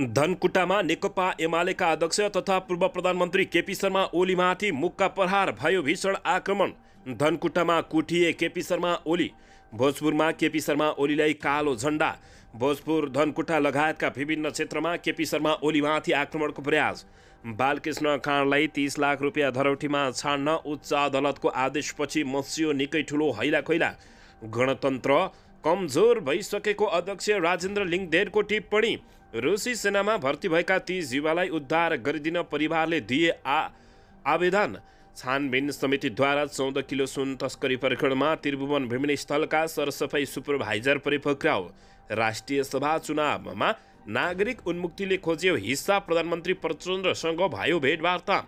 धनकुटामा नेकपा एमालेका अध्यक्ष तथा पूर्व प्रधानमन्त्री केपी शर्मा ओलीमाथि मुक्का प्रहार भयो भीषण आक्रमण धनकुटामा कुटिए केपी शर्मा ओली भोजपुरमा केपी शर्मा ओलीलाई कालो झन्डा भोजपुर धनकुटा लगायतका विभिन्न क्षेत्रमा केपी शर्मा ओलीमाथि आक्रमणको प्रयास बालकृष्ण काँडलाई तिस लाख रुपियाँ धरौटीमा छाड्न उच्च अदालतको आदेशपछि मसियो निकै ठुलो हैलाखैला गणतन्त्र कमजोर भइसकेको अध्यक्ष राजेन्द्र लिङ्गेरको टिप्पणी रुसी सेनामा भर्ती भएका ती जीवालाई उद्धार गरिदिन परिवारले दिए आ आवेदन छानबिन समितिद्वारा चौध किलो सुन तस्करी प्रकरणमा त्रिभुवन विमानस्थलका सरसफाई सुपरभाइजर परिपक्राउ राष्ट्रिय सभा चुनावमा नागरिक उन्मुक्तिले खोज्यो हिस्सा प्रधानमन्त्री प्रचण्डसँग भयो भेटवार्ता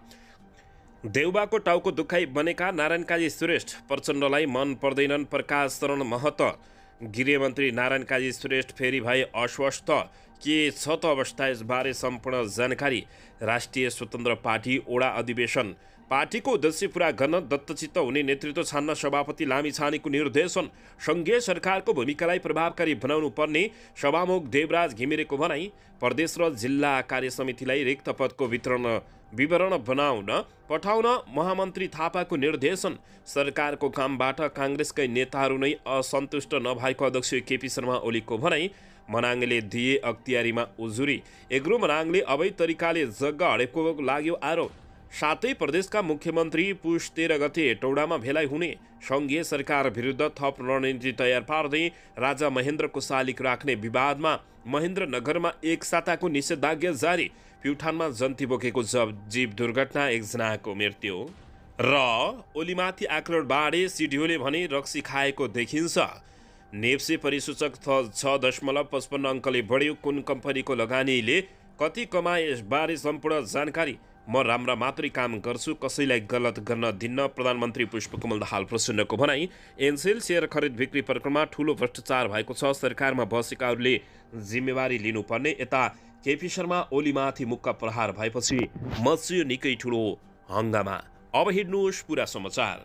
देउबाको टाउको दुखाइ बनेका नारायण काजी श्रेष्ठ प्रचण्डलाई मन पर्दैनन् प्रकाश शरण महत गृहमन्त्री नारायण काजी श्रेष्ठ फेरि भए अस्वस्थ के छ त अवस्था यसबारे सम्पूर्ण जानकारी राष्ट्रिय स्वतन्त्र पार्टी ओडा अधिवेशन पार्टीको उद्देश्य पुरा गर्न दत्तचित्त हुने नेतृत्व छान्न सभापति लामी छानेको निर्देशन सङ्घीय सरकारको भूमिकालाई प्रभावकारी बनाउनु पर्ने सभामुख देवराज घिमिरेको भनाई प्रदेश र जिल्ला कार्य समितिलाई रिक्त पदको वितरण विवरण बनाउन पठाउन महामन्त्री थापाको निर्देशन सरकारको कामबाट काङ्ग्रेसकै नेताहरू नै असन्तुष्ट नभएको अध्यक्ष केपी शर्मा ओलीको भनाई मनाङले दिए अख्तियारीमा उजुरी एग्रो मनाङले अवैध तरिकाले जग्गा हडेको लाग्यो आरोप सातै प्रदेशका मुख्यमन्त्री पुष तेह्र गते टौडामा भेलाइ हुने सङ्घीय सरकार विरुद्ध थप रणनीति तयार पार्दै राजा महेन्द्रको शालिक राख्ने विवादमा महेन्द्रनगरमा एक साताको निषेधाज्ञा जारी प्युठानमा जन्ती बोकेको जब जीव दुर्घटना एकजनाको मृत्यु र ओलीमाथि बाढे सिडिओले भने रक्सी खाएको देखिन्छ नेप्से परिसूचक छ दशमलव पचपन्न अङ्कले बढ्यो कुन कम्पनीको लगानीले कति कमाए यसबारे सम्पूर्ण जानकारी म राम्रा मात्रै काम गर्छु कसैलाई गलत गर्न दिन्न प्रधानमन्त्री पुष्पकमल दाहाल प्रसन्नको भनाई एनसेल सेयर खरिद बिक्री प्रक्रियामा ठुलो भ्रष्टाचार भएको छ सरकारमा बसेकाहरूले जिम्मेवारी लिनुपर्ने यता केपी शर्मा ओलीमाथि मुक्का प्रहार भएपछि मत्स्य निकै ठुलो हङ्गामा अब हिँड्नुहोस् पुरा समाचार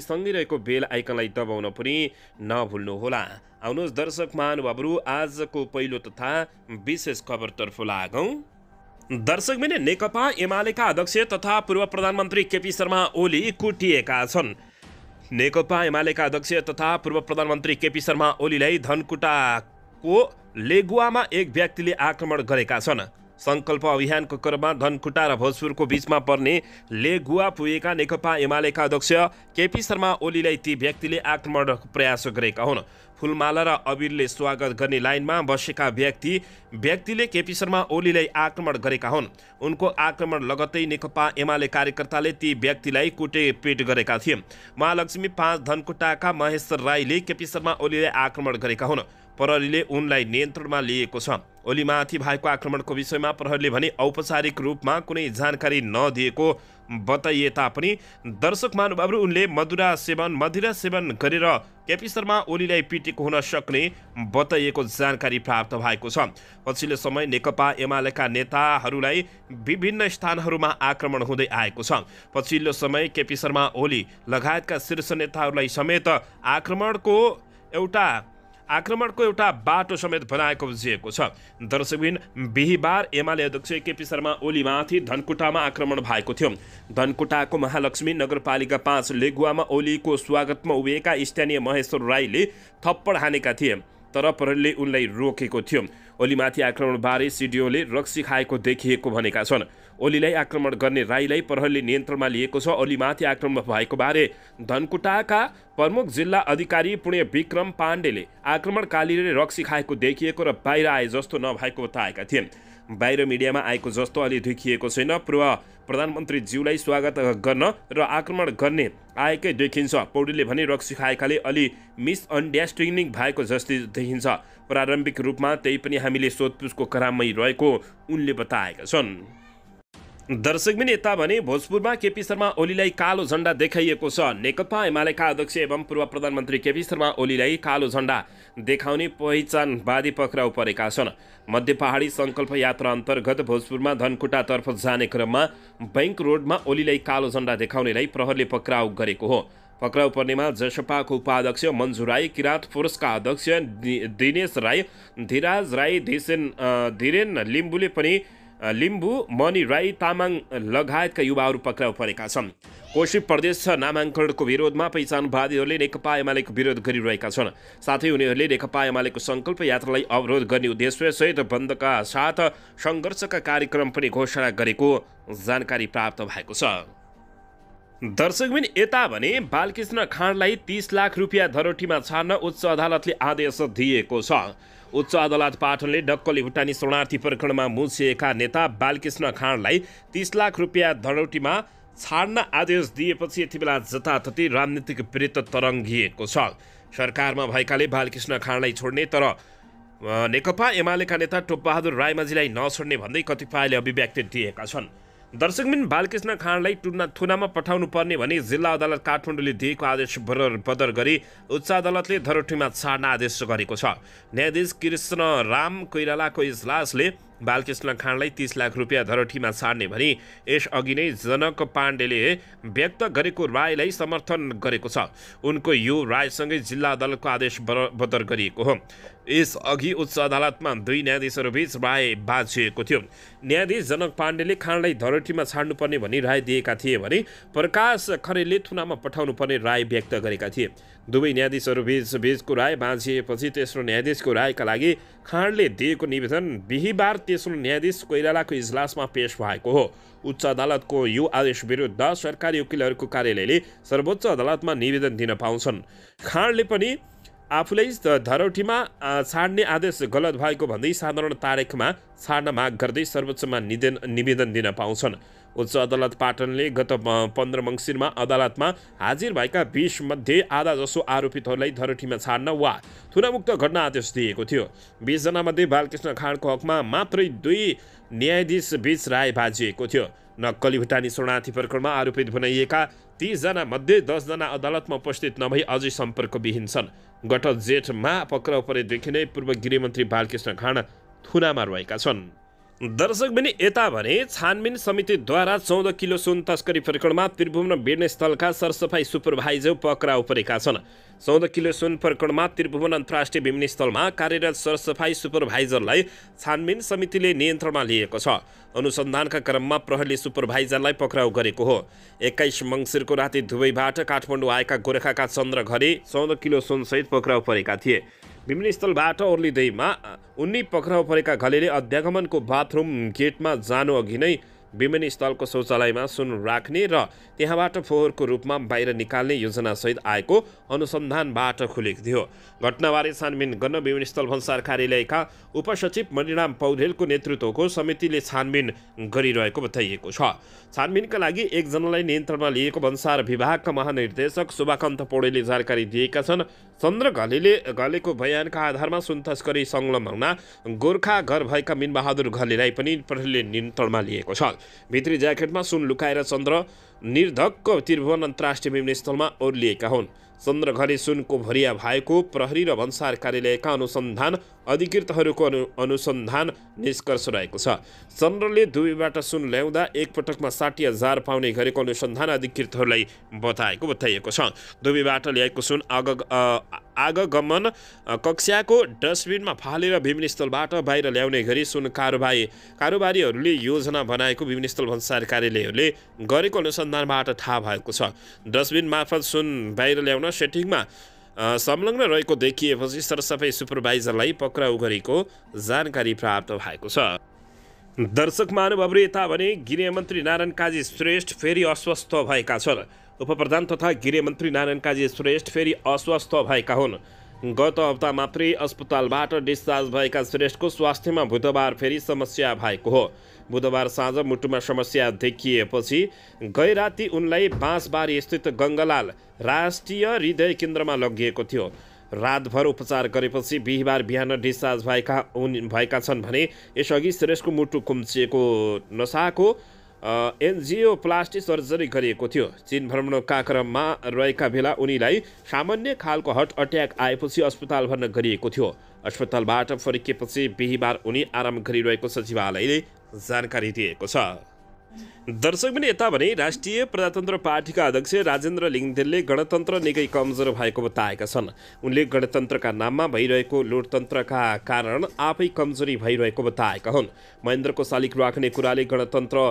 साथै सँगै रहेको बेल आइकनलाई दबाउन पनि नभुल्नुहोला आउनुहोस् दर्शक महानुभावहरू आजको पहिलो तथा विशेष खबरतर्फ लागौँ मिने नेकपा एमालेका अध्यक्ष तथा पूर्व प्रधानमन्त्री केपी शर्मा ओली कुटिएका छन् नेकपा एमालेका अध्यक्ष तथा पूर्व प्रधानमन्त्री केपी शर्मा ओलीलाई धनकुटाको लेगुवामा एक व्यक्तिले आक्रमण गरेका छन् सङ्कल्प अभियानको क्रममा धनकुटा र भोजपुरको बिचमा पर्ने लेगुवा पुगेका नेकपा एमालेका अध्यक्ष केपी शर्मा ओलीलाई ती व्यक्तिले आक्रमण प्रयास गरेका हुन् फुलमाला र अबिरले स्वागत गर्ने लाइनमा बसेका व्यक्ति व्यक्तिले केपी शर्मा ओलीलाई आक्रमण गरेका हुन् उनको आक्रमण लगत्तै नेकपा एमाले कार्यकर्ताले ती व्यक्तिलाई कुटेपेट गरेका थिए महालक्ष्मी पाँच धनकुटाका महेश्वर राईले केपी शर्मा ओलीलाई आक्रमण गरेका हुन् प्रहरीले उनलाई नियन्त्रणमा लिएको छ ओलीमाथि भएको आक्रमणको विषयमा प्रहरीले भने औपचारिक रूपमा कुनै जानकारी नदिएको बताइए तापनि दर्शक महानुभावहरू उनले मदुरा सेवन मदिरा सेवन गरेर केपी शर्मा ओलीलाई पिटेको हुन सक्ने बताइएको जानकारी प्राप्त भएको छ पछिल्लो समय नेकपा एमालेका नेताहरूलाई विभिन्न स्थानहरूमा आक्रमण हुँदै आएको छ पछिल्लो समय केपी शर्मा ओली लगायतका शीर्ष नेताहरूलाई समेत आक्रमणको एउटा आक्रमणको एउटा बाटो समेत बनाएको बुझिएको छ दर्शकबिन बिहिबार एमाले अध्यक्ष केपी शर्मा ओलीमाथि धनकुटामा आक्रमण भएको थियो धनकुटाको महालक्ष्मी नगरपालिका पाँच लेगुवामा ओलीको स्वागतमा उभिएका स्थानीय महेश्वर राईले थप्पड हानेका थिए तर प्रहरीले उनलाई रोकेको थियो ओलीमाथि आक्रमणबारे सिडिओले रक्सी खाएको देखिएको भनेका छन् ओलीलाई आक्रमण गर्ने राईलाई प्रहरीले नियन्त्रणमा लिएको छ ओलीमाथि आक्रमण भएको बारे धनकुटाका प्रमुख जिल्ला अधिकारी पुण्य विक्रम पाण्डेले आक्रमणकालीले रक्सी खाएको देखिएको र बाहिर आए जस्तो नभएको बताएका थिए बाहिर मिडियामा आएको जस्तो अलि देखिएको छैन पूर्व प्रधानमन्त्रीज्यूलाई स्वागत गर्न र आक्रमण गर्ने आएकै देखिन्छ पौडीले भने रक्सी खाएकाले अलि मिसअन्डरस्ट्यान्डिङ भएको जस्तै देखिन्छ प्रारम्भिक रूपमा त्यही पनि हामीले सोधपुछको कराममै रहेको उनले बताएका छन् दर्शकबिन यता भने भोजपुरमा केपी शर्मा ओलीलाई कालो झण्डा देखाइएको छ नेकपा एमालेका अध्यक्ष एवं पूर्व प्रधानमन्त्री केपी शर्मा ओलीलाई कालो झन्डा देखाउने पहिचानवादी पक्राउ परेका छन् मध्य पहाडी सङ्कल्प यात्रा अन्तर्गत भोजपुरमा धनकुटातर्फ जाने क्रममा बैङ्क रोडमा ओलीलाई कालो झन्डा देखाउनेलाई प्रहरले पक्राउ गरेको हो पक्राउ पर्नेमा जसपाको उपाध्यक्ष मन्जु राई किराँत फोर्सका अध्यक्ष दिनेश राई धीराज राई धिसेन धीरेन लिम्बुले पनि लिम्बू मणि राई तामाङ लगायतका युवाहरू पक्राउ परेका छन् कोशी प्रदेश नामाङ्कनको विरोधमा पहिचानवादीहरूले नेकपा एमालेको विरोध गरिरहेका छन् साथै उनीहरूले नेकपा एमालेको सङ्कल्प यात्रालाई अवरोध गर्ने उद्देश्यसहित बन्दका साथ सङ्घर्षका कार्यक्रम पनि घोषणा गरेको जानकारी प्राप्त भएको छ दर्शकबिन यता भने बालकृष्ण खाँडलाई तिस लाख रुपियाँ धरोटीमा छाड्न उच्च अदालतले आदेश दिएको छ उच्च अदालत पाटनले डक्कली भुटानी शरणार्थी प्रकरणमा मुछिएका नेता बालकृष्ण खाँडलाई तिस लाख रुपियाँ धनौटीमा छाड्न आदेश दिएपछि यति बेला जताततै राजनीतिक वृत्त तरङ्गिएको छ सरकारमा भएकाले बालकृष्ण खाँडलाई छोड्ने तर नेकपा एमालेका नेता टोपबहादुर रायमाझीलाई नछोड्ने भन्दै कतिपयले अभिव्यक्ति दिएका छन् दर्शकबिन बालकृष्ण खाँडलाई टुना थुनामा पठाउनु पर्ने भने जिल्ला अदालत काठमाडौँले दिएको आदेश बदर बदर गरी उच्च अदालतले धरोठीमा छाड्न आदेश गरेको छ न्यायाधीश कृष्ण राम कोइरालाको इजलासले बालकृष्ण खाँडलाई तिस लाख रुपियाँ धरोटीमा छाड्ने भनी यसअघि नै जनक पाण्डेले व्यक्त गरेको रायलाई समर्थन गरेको छ उनको यो रायसँगै जिल्ला अदालतको आदेश बदर गरिएको हो यसअघि उच्च अदालतमा दुई न्यायाधीशहरूबीच राय बाँचिएको थियो न्यायाधीश जनक पाण्डेले खाँडलाई धरोटीमा छाड्नुपर्ने भनी राय दिएका थिए भने प्रकाश खरेलले थुनामा पठाउनुपर्ने राय व्यक्त गरेका थिए दुवै न्यायाधीशहरू भेज राय बाँझिएपछि तेस्रो न्यायाधीशको रायका लागि खाँडले दिएको निवेदन बिहिबार तेस्रो न्यायाधीश कोइरालाको इजलासमा पेस भएको हो उच्च अदालतको यो आदेश विरुद्ध सरकारी वकिलहरूको कार्यालयले सर्वोच्च अदालतमा निवेदन दिन पाउँछन् खाँडले पनि आफूलाई धरोटीमा छाड्ने आदेश गलत भएको भन्दै साधारण तारिखमा छाड्न माग गर्दै सर्वोच्चमा निवेदन दिन पाउँछन् उच्च अदालत पाटनले गत पन्ध्र मङ्सिरमा अदालतमा हाजिर भएका बिसमध्ये आधा जसो आरोपितहरूलाई धरोटीमा छाड्न वा थुनामुक्त गर्न आदेश दिएको थियो मध्ये बालकृष्ण खाँडको हकमा मात्रै दुई न्यायाधीश बीच राय बाजिएको थियो नक्कली भुटानी शरणार्थी प्रकरणमा आरोपित बनाइएका तिसजना मध्ये दसजना अदालतमा उपस्थित नभई अझै सम्पर्कविहीन छन् गत जेठमा पक्राउ परेदेखि नै पूर्व गृहमन्त्री बालकृष्ण खाँड थुनामा रहेका छन् दर्शक बनी यता भने छानबिन समितिद्वारा चौध किलो सुन तस्करी प्रकरणमा त्रिभुवन स्थलका सरसफाई सुपरभाइजर पक्राउ परेका छन् चौध किलो सुन प्रकरणमा त्रिभुवन अन्तर्राष्ट्रिय विमानस्थलमा कार्यरत सरसफाई सुपरभाइजरलाई छानबिन समितिले नियन्त्रणमा लिएको छ अनुसन्धानका क्रममा प्रहरीले सुपरभाइजरलाई पक्राउ गरेको हो एक्काइस मङ्सिरको राति दुबईबाट काठमाडौँ आएका गोर्खाका चन्द्र घरे चौध किलो सुनसहित पक्राउ परेका थिए विमानस्थलबाट ओर्लिँदैमा उनी पक्राउ परेका घलेले अध्यागमनको बाथरुम गेटमा जानु अघि नै विमानस्थलको शौचालयमा सुन राख्ने र त्यहाँबाट फोहोरको रूपमा बाहिर निकाल्ने योजनासहित आएको अनुसन्धानबाट खुलेको थियो घटनाबारे छानबिन गर्न विमानस्थल भन्सार कार्यालयका उपसचिव मणिराम पौडेलको नेतृत्वको समितिले छानबिन गरिरहेको बताइएको छ छानबिनका लागि एकजनालाई नियन्त्रणमा लिएको भन्सार विभागका महानिर्देशक शुभाकान्त पौडेलले जानकारी दिएका छन् चन्द्र घलेले घलेको बयानका आधारमा सुन तस्करी संलग्न गोर्खा घर भएका मिनबहादुर घलेलाई पनि प्रहरीले नियन्त्रणमा लिएको छ भित्री ज्याकेटमा सुन लुकाएर चन्द्र निर्धक्क त्रिभुवन अन्तर्राष्ट्रिय विमानस्थलमा ओर्लिएका हुन् चन्द्र घले सुनको भरिया भएको प्रहरी र भन्सार कार्यालयका अनुसन्धान अधिकृतहरूको अनु अनुसन्धान निष्कर्ष रहेको छ चन्द्रले दुबईबाट सुन ल्याउँदा एकपटकमा साठी हजार पाउने गरेको अनुसन्धान अधिकृतहरूलाई बताएको बताइएको छ दुबईबाट ल्याएको सुन आग आगगमन कक्षाको डस्टबिनमा फालेर विमानस्थलबाट बाहिर ल्याउने गरी सुन कारोबारी कारोबारीहरूले योजना बनाएको विमानस्थल भन्सार कार्यालयहरूले गरेको अनुसन्धानबाट थाहा भएको छ डस्टबिन मार्फत सुन बाहिर ल्याउन सेटिङमा संलग्न रहेको देखिएपछि सरसफाइ सुपरभाइजरलाई पक्राउ गरेको जानकारी प्राप्त भएको छ दर्शक महानुभावहरू यता भने गृहमन्त्री नारायण काजी श्रेष्ठ फेरि अस्वस्थ भएका छन् उपप्रधान तथा गृहमन्त्री नारायण काजी श्रेष्ठ फेरि अस्वस्थ भएका हुन् गत हप्ता मात्रै अस्पतालबाट डिस्चार्ज भएका श्रेष्ठको स्वास्थ्यमा बुधबार फेरि समस्या भएको हो बुधबार साँझ मुटुमा समस्या देखिएपछि गै राति उनलाई बाँसबारी स्थित गङ्गलाल राष्ट्रिय हृदय केन्द्रमा लगिएको थियो रातभर उपचार गरेपछि बिहिबार बिहान डिस्चार्ज भएका उन भएका छन् भने यसअघि श्रेष्ठको मुटु कुम्चिएको नसाको एनजिओ प्लास्टी सर्जरी गरिएको थियो चिन भ्रमणका क्रममा रहेका बेला उनीलाई सामान्य खालको हट अट्याक आएपछि अस्पताल भर्न गरिएको थियो अस्पतालबाट फर्किएपछि बिहिबार उनी आराम गरिरहेको सचिवालयले जानकारी दिएको छ दर्शक पनि यता भने राष्ट्रिय प्रजातन्त्र पार्टीका अध्यक्ष राजेन्द्र लिङ्गदेलले गणतन्त्र निकै कमजोर भएको बताएका छन् उनले गणतन्त्रका नाममा भइरहेको लोकतन्त्रका कारण आफै कमजोरी भइरहेको बताएका हुन् महेन्द्रको शालिक राख्ने कुराले गणतन्त्र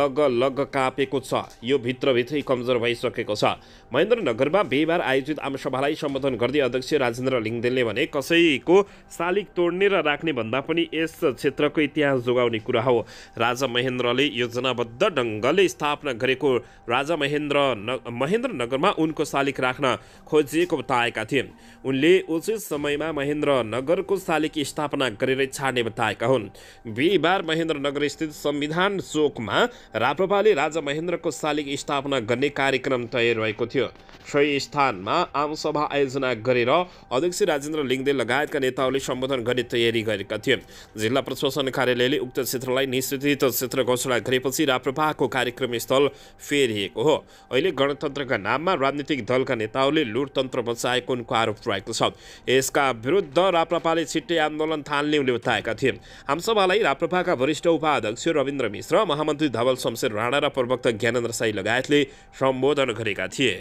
लग लग कापेको छ यो भित्रभित्रै कमजोर भइसकेको छ महेन्द्रनगरमा बिहिबार आयोजित आमसभालाई सम्बोधन गर्दै अध्यक्ष राजेन्द्र लिङदेनले भने कसैको शालिक तोड्ने र राख्ने भन्दा पनि यस क्षेत्रको इतिहास जोगाउने कुरा हो राजा महेन्द्रले योजना योजनाबद्ध ढङ्गले स्थापना गरेको राजा महेन्द्र न महेन्द्रनगरमा उनको शालिक राख्न खोजिएको बताएका थिए उनले उचित समयमा महेन्द्रनगरको शालिक स्थापना गरेर छाड्ने बताएका हुन् बिहिबार महेन्द्रनगर स्थित संविधान चोकमा राप्रपाले राजा महेन्द्रको शालिक स्थापना गर्ने कार्यक्रम तय रहेको थियो सही स्थानमा आमसभा आयोजना गरेर अध्यक्ष राजेन्द्र लिङ्गदे लगायतका नेताहरूले सम्बोधन गर्ने तयारी गरेका थिए जिल्ला प्रशासन कार्यालयले उक्त क्षेत्रलाई निश्चित क्षेत्र घोषणा गरेपछि विदेशी राप्रपाको कार्यक्रमस्थल फेरिएको हो अहिले गणतन्त्रका नाममा राजनीतिक दलका नेताहरूले लुटतन्त्र बचाएको उनको आरोप रहेको छ यसका विरुद्ध राप्रपाले छिट्टै आन्दोलन थाल्ने उनले बताएका थिए आमसभालाई राप्रपाका वरिष्ठ उपाध्यक्ष रविन्द्र मिश्र महामन्त्री धवल शमशेर राणा र प्रवक्ता ज्ञानेन्द्र साई लगायतले सम्बोधन गरेका थिए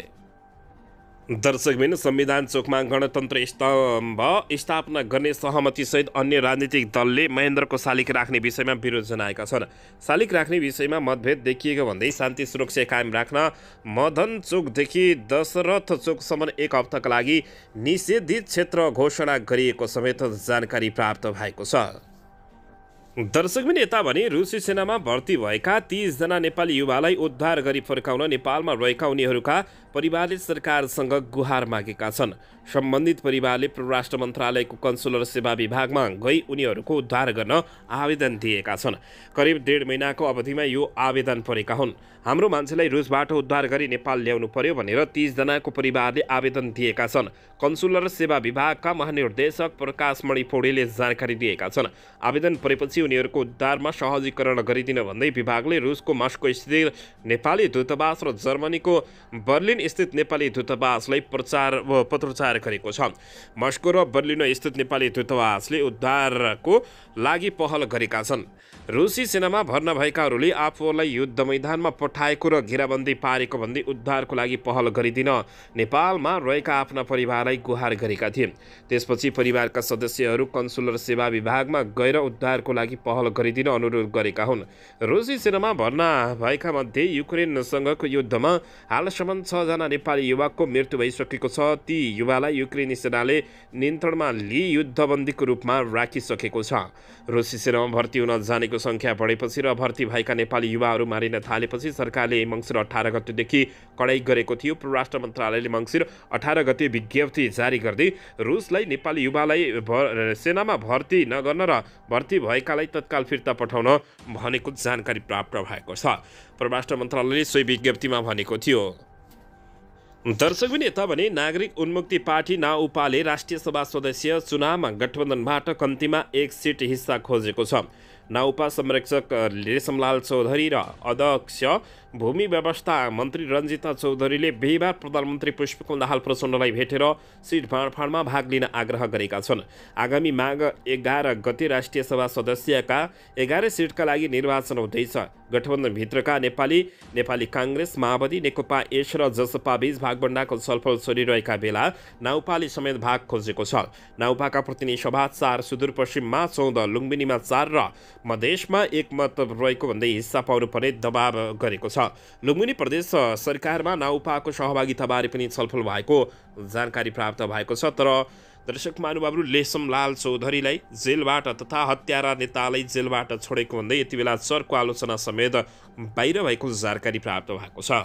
दर्शकबिन संविधान चोकमा गणतन्त्र स्तम्भ स्थापना गर्ने सहमतिसहित अन्य राजनीतिक दलले महेन्द्रको शालिक राख्ने विषयमा विरोध जनाएका छन् शालिक राख्ने विषयमा मतभेद देखिएको भन्दै शान्ति सुरक्षा कायम राख्न मदन चोकदेखि दशरथ चोकसम्म एक हप्ताका लागि निषेधित क्षेत्र घोषणा गरिएको समेत जानकारी प्राप्त भएको छ दर्शकबिन यता भने रुसी सेनामा भर्ती भएका तिसजना नेपाली युवालाई उद्धार गरी फर्काउन नेपालमा रहेका उनीहरूका परिवारले सरकारसँग गुहार मागेका छन् सम्बन्धित परिवारले परराष्ट्र मन्त्रालयको कन्सुलर सेवा विभागमा गई उनीहरूको उद्धार गर्न आवेदन दिएका छन् करिब डेढ महिनाको अवधिमा यो आवेदन परेका हुन् हाम्रो मान्छेलाई रुसबाट उद्धार गरी नेपाल ल्याउनु पर्यो भनेर तिसजनाको परिवारले आवेदन दिएका छन् कन्सुलर सेवा विभागका महानिर्देशक प्रकाशमणि पौडेले जानकारी दिएका छन् आवेदन परेपछि उनीहरूको उद्धारमा सहजीकरण गरिदिन भन्दै विभागले रुसको मस्को स्थित नेपाली दूतावास र जर्मनीको बर्लिन स्थित नेपाली दूतावासलाई प्रचार प्रचार गरेको छ मस्को र बर्लिन स्थित नेपाली दूतावासले उद्धारको लागि पहल गरेका छन् रुसी सेनामा भर्ना भएकाहरूले आफूलाई युद्ध मैदानमा पठाएको र घेराबन्दी पारेको भन्दै उद्धारको लागि पहल गरिदिन नेपालमा रहेका आफ्ना परिवारलाई गुहार गरेका थिए त्यसपछि परिवारका सदस्यहरू कन्सुलर सेवा विभागमा गएर उद्धारको लागि पहल गरिदिन अनुरोध गरेका हुन् रुसी सेनामा भर्ना भएका मध्ये युक्रेनसँगको युद्धमा हालसम्म छ छजना नेपाली युवकको मृत्यु भइसकेको छ ती युवालाई युक्रेनी सेनाले नियन्त्रणमा लिई युद्धबन्दीको रूपमा राखिसकेको छ रुसी सेनामा भर्ती हुन जानेको सङ्ख्या बढेपछि र भर्ती भएका नेपाली युवाहरू मारिन थालेपछि सरकारले मङ्सिर अठार गतेदेखि कडाइ गरेको थियो परराष्ट्र मन्त्रालयले मङ्सिर अठार गते विज्ञप्ति जारी गर्दै रुसलाई नेपाली युवालाई सेनामा भर्ती नगर्न र भर्ती भएकालाई तत्काल फिर्ता पठाउन भनेको जानकारी प्राप्त भएको छ परराष्ट्र मन्त्रालयले सोही विज्ञप्तिमा भनेको थियो दर्शक पनि भने नागरिक उन्मुक्ति पार्टी नाउपाले राष्ट्रिय सभा सदस्य चुनावमा गठबन्धनबाट कम्तीमा एक सिट हिस्सा खोजेको छ नाउपा संरक्षक रेशमलाल चौधरी र अध्यक्ष भूमि व्यवस्था मन्त्री रञ्जिता चौधरीले बिहिबार प्रधानमन्त्री पुष्पकमल दाहाल प्रचण्डलाई भेटेर सिट बाँडफाँडमा भाग लिन आग्रह गरेका छन् आगामी माघ एघार गते राष्ट्रिय सभा सदस्यका एघार सिटका लागि निर्वाचन हुँदैछ गठबन्धनभित्रका नेपाली नेपाली काङ्ग्रेस माओवादी नेकपा एस र जसपा बीच भागभण्डाको छलफल चलिरहेका बेला नाउपाले समेत भाग खोजेको छ नाउपाका प्रतिनिधि सभा चार सुदूरपश्चिममा चौध लुम्बिनीमा चार र मधेसमा एकमत रहेको भन्दै हिस्सा पाउनुपर्ने दबाव गरेको छ लुम्बिनी प्रदेश सरकारमा नाउपाको सहभागिताबारे पनि छलफल भएको जानकारी प्राप्त भएको छ तर दर्शक महानुभावहरू लाल चौधरीलाई जेलबाट तथा हत्यारा नेतालाई जेलबाट छोडेको भन्दै यति बेला चर्को आलोचना समेत बाहिर भएको जानकारी प्राप्त भएको छ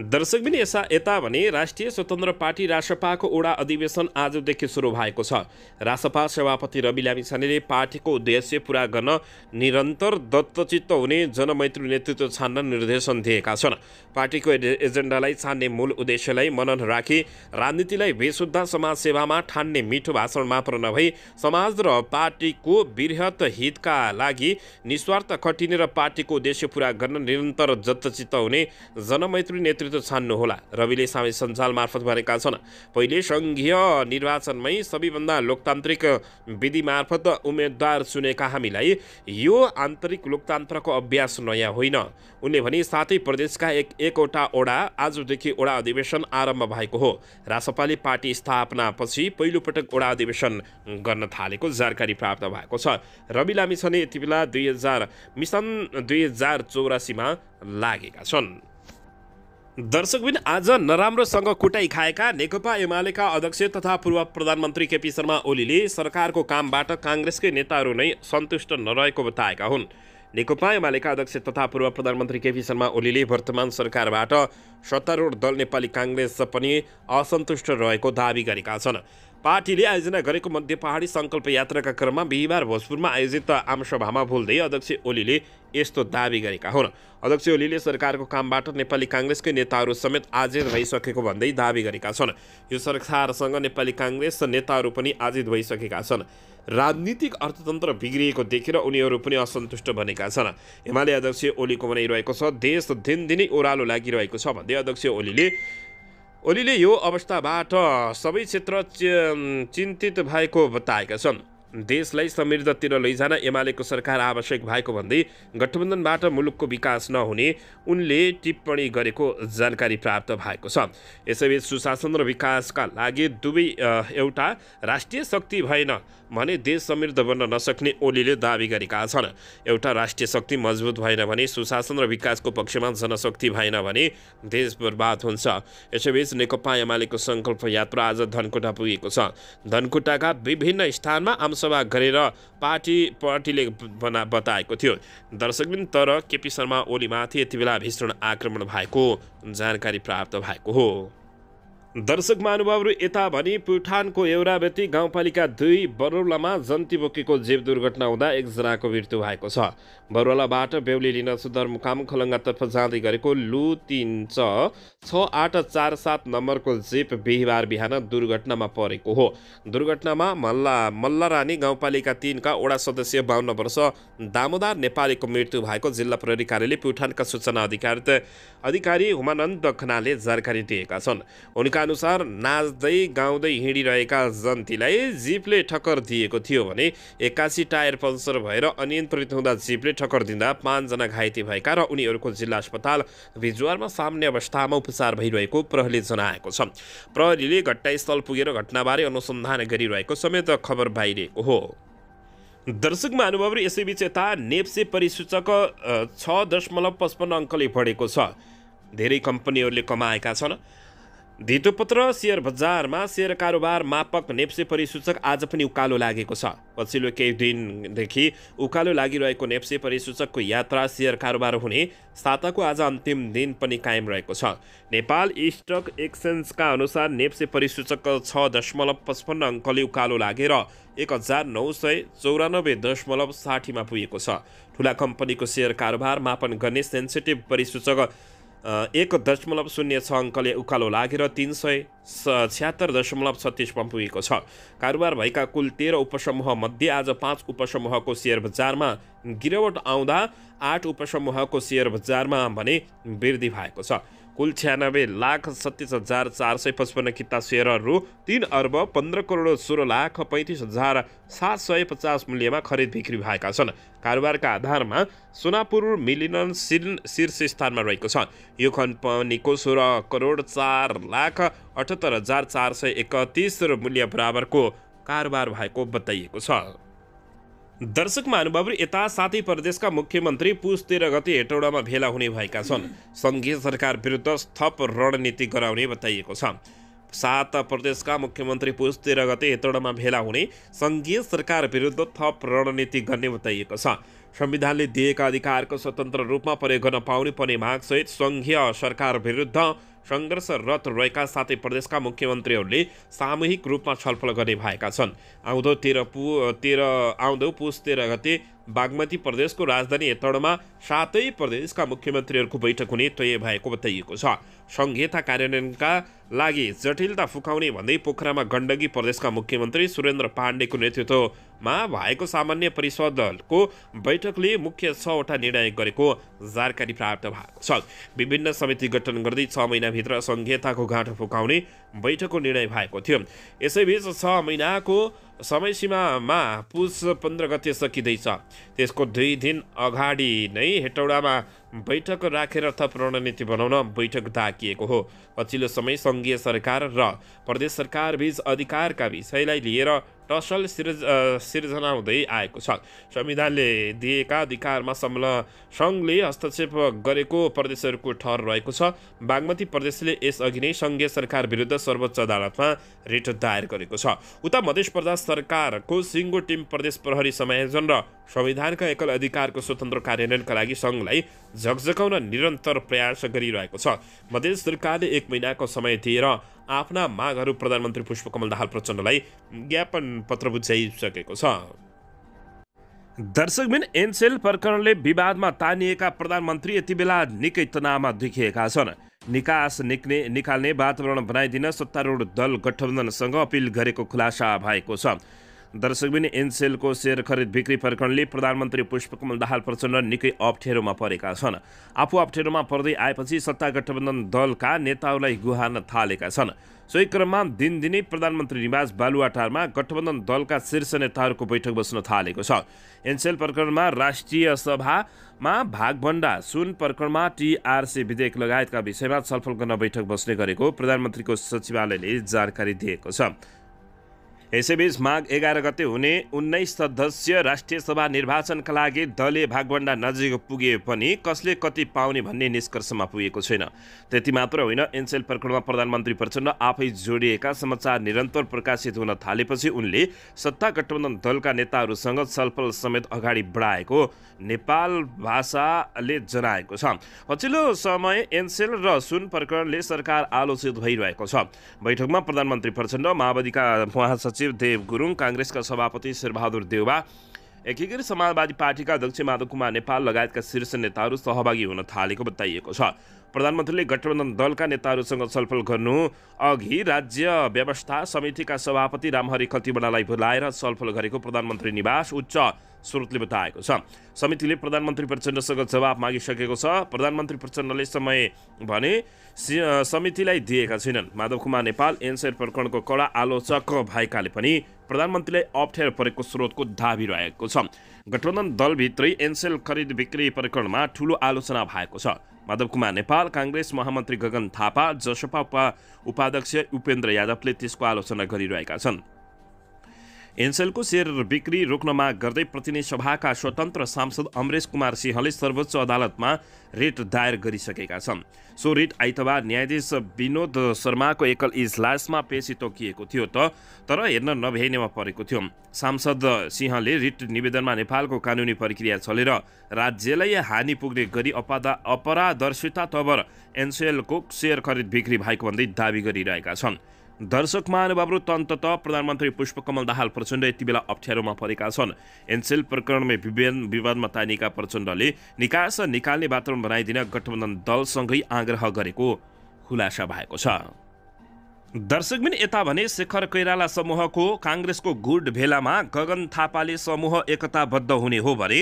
दर्शकबिन यसा यता भने राष्ट्रिय स्वतन्त्र पार्टी रासपाको ओडा अधिवेशन आजदेखि सुरु भएको छ रासपा सभापति रवि लामिछानेले पार्टीको उद्देश्य पुरा गर्न निरन्तर दत्तचित्त हुने जनमैत्री नेतृत्व छान्न निर्देशन दिएका छन् पार्टीको एजेन्डालाई छान्ने मूल उद्देश्यलाई मनन राखी राजनीतिलाई बेशुद्ध समाजसेवामा ठान्ने मिठो भाषण मात्र नभई समाज र पार्टीको वृहत हितका लागि निस्वार्थ खटिने र पार्टीको उद्देश्य पुरा गर्न निरन्तर दत्तचित्त हुने जनमैत्री नेतृत्व नेतृत्व छान्नुहोला रविले सामाजिक सञ्जाल मार्फत भनेका छन् पहिले सङ्घीय निर्वाचनमै सबैभन्दा लोकतान्त्रिक विधि मार्फत उम्मेद्वार चुनेका हामीलाई यो आन्तरिक लोकतन्त्रको अभ्यास नयाँ होइन उनले भने सातै प्रदेशका एक एकवटा ओडा आजदेखि ओडा अधिवेशन आरम्भ भएको हो रासपाले पार्टी स्थापनापछि पहिलोपटक ओडा अधिवेशन गर्न थालेको जानकारी प्राप्त भएको छ रवि लामिछाने यति बेला दुई हजार मिसन दुई हजार चौरासीमा लागेका छन् दर्शकबिन आज नराम्रोसँग कुटाई खाएका नेकपा एमालेका अध्यक्ष तथा पूर्व प्रधानमन्त्री केपी शर्मा ओलीले सरकारको कामबाट काङ्ग्रेसकै नेताहरू नै सन्तुष्ट नरहेको बताएका हुन् नेकपा एमालेका अध्यक्ष तथा पूर्व प्रधानमन्त्री केपी शर्मा ओलीले वर्तमान सरकारबाट सत्तारूढ दल नेपाली काङ्ग्रेस पनि असन्तुष्ट रहेको दावी गरेका छन् पार्टीले आयोजना गरेको मध्य पहाडी सङ्कल्प यात्राका क्रममा बिहिबार भोजपुरमा आयोजित आमसभामा बोल्दै अध्यक्ष ओलीले यस्तो दावी गरेका हुन् अध्यक्ष ओलीले सरकारको कामबाट नेपाली काङ्ग्रेसकै नेताहरू समेत आजित भइसकेको भन्दै दावी गरेका छन् यो सरकारसँग नेपाली काङ्ग्रेस नेताहरू पनि आजित भइसकेका छन् राजनीतिक अर्थतन्त्र बिग्रिएको देखेर उनीहरू पनि असन्तुष्ट बनेका छन् हिमालय अध्यक्ष ओलीको भनाइरहेको छ देश दिनदिनै ओह्रालो लागिरहेको छ भन्दै अध्यक्ष ओलीले ओलीले यो अवस्थाबाट सबै क्षेत्र चिन्तित भएको बताएका छन् देशलाई समृद्धतिर लैजान एमालेको सरकार आवश्यक भएको भन्दै गठबन्धनबाट मुलुकको विकास नहुने उनले टिप्पणी गरेको जानकारी प्राप्त भएको छ यसैबीच सुशासन र विकासका लागि दुवै एउटा राष्ट्रिय शक्ति भएन भने देश समृद्ध बन्न नसक्ने ओलीले दावी गरेका छन् एउटा राष्ट्रिय शक्ति मजबुत भएन भने सुशासन र विकासको पक्षमा जनशक्ति भएन भने देश बर्बाद हुन्छ यसैबीच नेकपा एमालेको सङ्कल्प यात्रा आज धनकुटा पुगेको छ धनकुटाका विभिन्न स्थानमा आम जनसभा गरेर पार्टी पार्टीले बना बताएको थियो दर्शकबिन तर केपी शर्मा ओलीमाथि यति बेला भीषण आक्रमण भएको जानकारी प्राप्त भएको हो दर्शक महानुभावहरू यता भने प्युठानको एउराबेती गाउँपालिका दुई बरौलामा जन्ती बोकेको जीव दुर्घटना हुँदा एकजनाको मृत्यु भएको छ बरौलाबाट बेहुली लिन सुदरमुकाम खलङ्गातर्फ जाँदै गरेको लु तिन छ आठ चार सात नम्बरको जीप बिहिबार बिहान दुर्घटनामा परेको हो दुर्घटनामा मल्ला मल्लरानी गाउँपालिका तिनका वडा सदस्य बाहन्न वर्ष दामोदार नेपालीको मृत्यु भएको जिल्ला प्रहरी कार्यालय प्युठानका सूचना अधिकार अधिकारी हुमानन्द खनाले जानकारी दिएका छन् उनका अनुसार नाच्दै गाउँदै हिँडिरहेका जन्तीलाई जिपले ठक्कर दिएको थियो भने एक्कासी टायर पन्सर भएर अनियन्त्रित हुँदा जिपले ठक्कर दिँदा पाँचजना घाइते भएका र उनीहरूको जिल्ला अस्पताल भिजुवारमा सामान्य अवस्थामा उपचार भइरहेको प्रहरीले जनाएको छ प्रहरीले घटनास्थल पुगेर घटनाबारे अनुसन्धान गरिरहेको समेत खबर बाहिरिएको हो दर्शक महानुभावहरू यसैबिच यता नेप्से परिसूचक छ दशमलव पचपन्न अङ्कले बढेको छ धेरै कम्पनीहरूले कमाएका छन् धितोपत्र सेयर बजारमा सेयर कारोबार मापक नेप्से परिसूचक आज पनि उकालो लागेको छ पछिल्लो केही दिनदेखि उकालो लागिरहेको नेप्से परिसूचकको यात्रा सेयर कारोबार हुने साताको आज अन्तिम दिन पनि कायम रहेको छ नेपाल स्टक एक्सचेन्जका अनुसार नेप्से परिसूचक छ दशमलव पचपन्न अङ्कले उकालो लागेर एक हजार नौ सय चौरानब्बे दशमलव साठीमा पुगेको छ ठुला कम्पनीको सेयर कारोबार मापन गर्ने सेन्सिटिभ परिसूचक एक दशमलव शून्य छ अङ्कले उकालो लागेर तिन सय छ्यात्तर दशमलव छत्तिसमा पुगेको छ कारोबार भएका कुल तेह्र उपसमूह मध्ये आज पाँच उपसमूहको सेयर बजारमा गिरावट आउँदा आठ उपसमूहको सेयर बजारमा भने वृद्धि भएको छ कुल छ्यानब्बे लाख सत्तिस हजार चार सय पचपन्न किता सेयरहरू तिन अर्ब पन्ध्र करोड सोह्र लाख पैँतिस हजार सात सय पचास मूल्यमा खरिद बिक्री भएका छन् कारोबारका आधारमा सोनापुर मिलिनन सिल शीर्ष स्थानमा रहेको छ यो कम्पनीको सोह्र करोड चार लाख अठहत्तर हजार चार सय एकतिस मूल्य बराबरको कारोबार भएको बताइएको छ दर्शक महानुभावर यता साथै प्रदेशका मुख्यमन्त्री पुस तेह्र गते हेटौडामा भेला हुने भएका छन् सङ्घीय सरकार विरुद्ध थप रणनीति गराउने बताइएको छ सात प्रदेशका मुख्यमन्त्री पुस तेह्र गते हेटौडामा भेला हुने सङ्घीय सरकार विरुद्ध थप रणनीति गर्ने बताइएको छ संविधानले दिएका अधिकारको स्वतन्त्र रूपमा प्रयोग गर्न पाउने पर्ने मागसहित सङ्घीय सरकार विरुद्ध सङ्घर्षरत रहेका साथै प्रदेशका मुख्यमन्त्रीहरूले सामूहिक रूपमा छलफल गर्ने भएका छन् आउँदो तेह्र पु तेह्र आउँदो पुस तेह्र गते बागमती प्रदेशको राजधानी हेतडमा सातै प्रदेशका मुख्यमन्त्रीहरूको बैठक हुने तय भएको बताइएको छ सङ्घीयता कार्यान्वयनका लागि जटिलता फुकाउने भन्दै पोखरामा गण्डकी प्रदेशका मुख्यमन्त्री सुरेन्द्र पाण्डेको नेतृत्वमा भएको सामान्य परिषदको बैठकले मुख्य छवटा निर्णय गरेको जानकारी प्राप्त भएको छ विभिन्न समिति गठन गर्दै छ महिनाभित्र सङ्घीयताको गाँठो फुकाउने बैठकको निर्णय भएको थियो यसैबीच छ महिनाको समय सीमामा पुस पन्ध्र गते सकिँदैछ त्यसको दुई दिन अगाडि नै हेटौडामा बैठक राखेर थप रणनीति बनाउन बैठक डाकिएको हो पछिल्लो समय सङ्घीय सरकार र प्रदेश सरकारबीच अधिकारका विषयलाई लिएर टसल सिर्ज सिर्जना हुँदै आएको छ संविधानले दिएका अधिकारमा संलग्न सङ्घले हस्तक्षेप गरेको प्रदेशहरूको ठहर रहेको छ बागमती प्रदेशले यसअघि नै सङ्घीय सरकार विरुद्ध सर्वोच्च अदालतमा रिट दायर गरेको छ उता मध्य प्रदेश सरकारको सिङ्गो टिम प्रदेश प्रहरी समायोजन र संविधानका एकल अधिकारको स्वतन्त्र कार्यान्वयनका लागि सङ्घलाई झकझकाउन निरन्तर प्रयास गरिरहेको छ मधेस सरकारले एक महिनाको समय दिएर आफ्ना मागहरू प्रधानमन्त्री पुष्पकमल दाहाल प्रचण्डलाई ज्ञापन पत्र बुझाइसकेको छ दर्शकबिन एनसेल प्रकरणले विवादमा तानिएका प्रधानमन्त्री यति बेला निकै तनावमा देखिएका छन् निकास निक्ने निकाल्ने वातावरण बनाइदिन सत्तारूढ दल गठबन्धनसँग अपिल गरेको खुलासा भएको छ दर्शकबिन एनसेलको सेयर खरिद बिक्री प्रकरणले प्रधानमन्त्री पुष्पकमल दाहाल प्रचण्ड निकै अप्ठ्यारोमा परेका छन् आफू अप्ठ्यारोमा पर्दै आएपछि सत्ता गठबन्धन दलका नेताहरूलाई गुहार्न थालेका छन् सोही क्रममा दिनदिनै प्रधानमन्त्री निवास बालुवाटारमा गठबन्धन दलका शीर्ष नेताहरूको बैठक बस्न थालेको छ एनसेल प्रकरणमा राष्ट्रिय सभामा भागभन्डा सुन प्रकरणमा टिआरसी विधेयक लगायतका विषयमा छलफल गर्न बैठक बस्ने गरेको प्रधानमन्त्रीको सचिवालयले जानकारी दिएको छ यसैबीच माघ एघार गते हुने उन्नाइस सदस्य राष्ट्रिय सभा निर्वाचनका लागि दलले भागवण्डा नजिक पुगे पनि कसले कति पाउने भन्ने निष्कर्षमा पुगेको छैन त्यति मात्र होइन एनसेल प्रकरणमा प्रधानमन्त्री प्रचण्ड आफै जोडिएका समाचार निरन्तर प्रकाशित हुन थालेपछि उनले सत्ता गठबन्धन दलका नेताहरूसँग छलफल समेत अगाडि बढाएको नेपाल भाषाले जनाएको छ पछिल्लो समय एनसेल र सुन प्रकरणले सरकार आलोचित भइरहेको छ बैठकमा प्रधानमन्त्री प्रचण्ड माओवादीका महासचिव सचिव देव गुरुङ काङ्ग्रेसका सभापति शेरबहादुर देउवा एकीकृत समाजवादी पार्टीका अध्यक्ष माधव कुमार नेपाल लगायतका शीर्ष नेताहरू सहभागी हुन थालेको बताइएको छ प्रधानमन्त्रीले गठबन्धन दलका नेताहरूसँग छलफल गर्नु अघि राज्य व्यवस्था समितिका सभापति रामहरि खतिवडालाई बोलाएर छलफल गरेको प्रधानमन्त्री निवास उच्च स्रोतले बताएको छ समितिले प्रधानमन्त्री प्रचण्डसँग जवाब मागिसकेको छ प्रधानमन्त्री प्रचण्डले समय भने समितिलाई दिएका छैनन् माधव कुमार नेपाल एनसेर प्रकरणको कडा आलोचक भएकाले पनि प्रधानमन्त्रीलाई अप्ठ्यारो परेको स्रोतको दावी रहेको छ गठबन्धन दलभित्रै एनसेल खरिद बिक्री प्रकरणमा ठुलो आलोचना भएको छ माधव कुमार नेपाल काङ्ग्रेस महामन्त्री गगन थापा जसपा उपाध्यक्ष उपेन्द्र यादवले त्यसको आलोचना गरिरहेका छन् एनसेलको सेयर बिक्री रोक्न माग गर्दै प्रतिनिधि सभाका स्वतन्त्र सांसद अमरेश कुमार सिंहले सर्वोच्च अदालतमा रिट दायर गरिसकेका छन् सो रिट आइतबार न्यायाधीश विनोद शर्माको एकल इजलासमा पेसी तोकिएको थियो त तर हेर्न नभ्याइनेमा परेको थियो सांसद सिंहले रिट निवेदनमा नेपालको कानुनी प्रक्रिया चलेर राज्यलाई हानि पुग्ने गरी अपदा अपारदर्शिता तबर एनसेलको सेयर खरिद बिक्री भएको भन्दै दावी गरिरहेका छन् दर्शक महानुभाव तन्तत प्रधानमन्त्री पुष्पकमल दाहाल प्रचण्ड यति बेला अप्ठ्यारोमा परेका छन् एनसेल प्रकरणमै विभेद विवादमा तानिएका प्रचण्डले निकास निकाल्ने वातावरण बनाइदिन गठबन्धन दलसँगै आग्रह गरेको खुलासा भएको छ दर्शकबिन यता भने शेखर कोइराला समूहको काङ्ग्रेसको गुड भेलामा गगन थापाले समूह एकताबद्ध हुने हो भने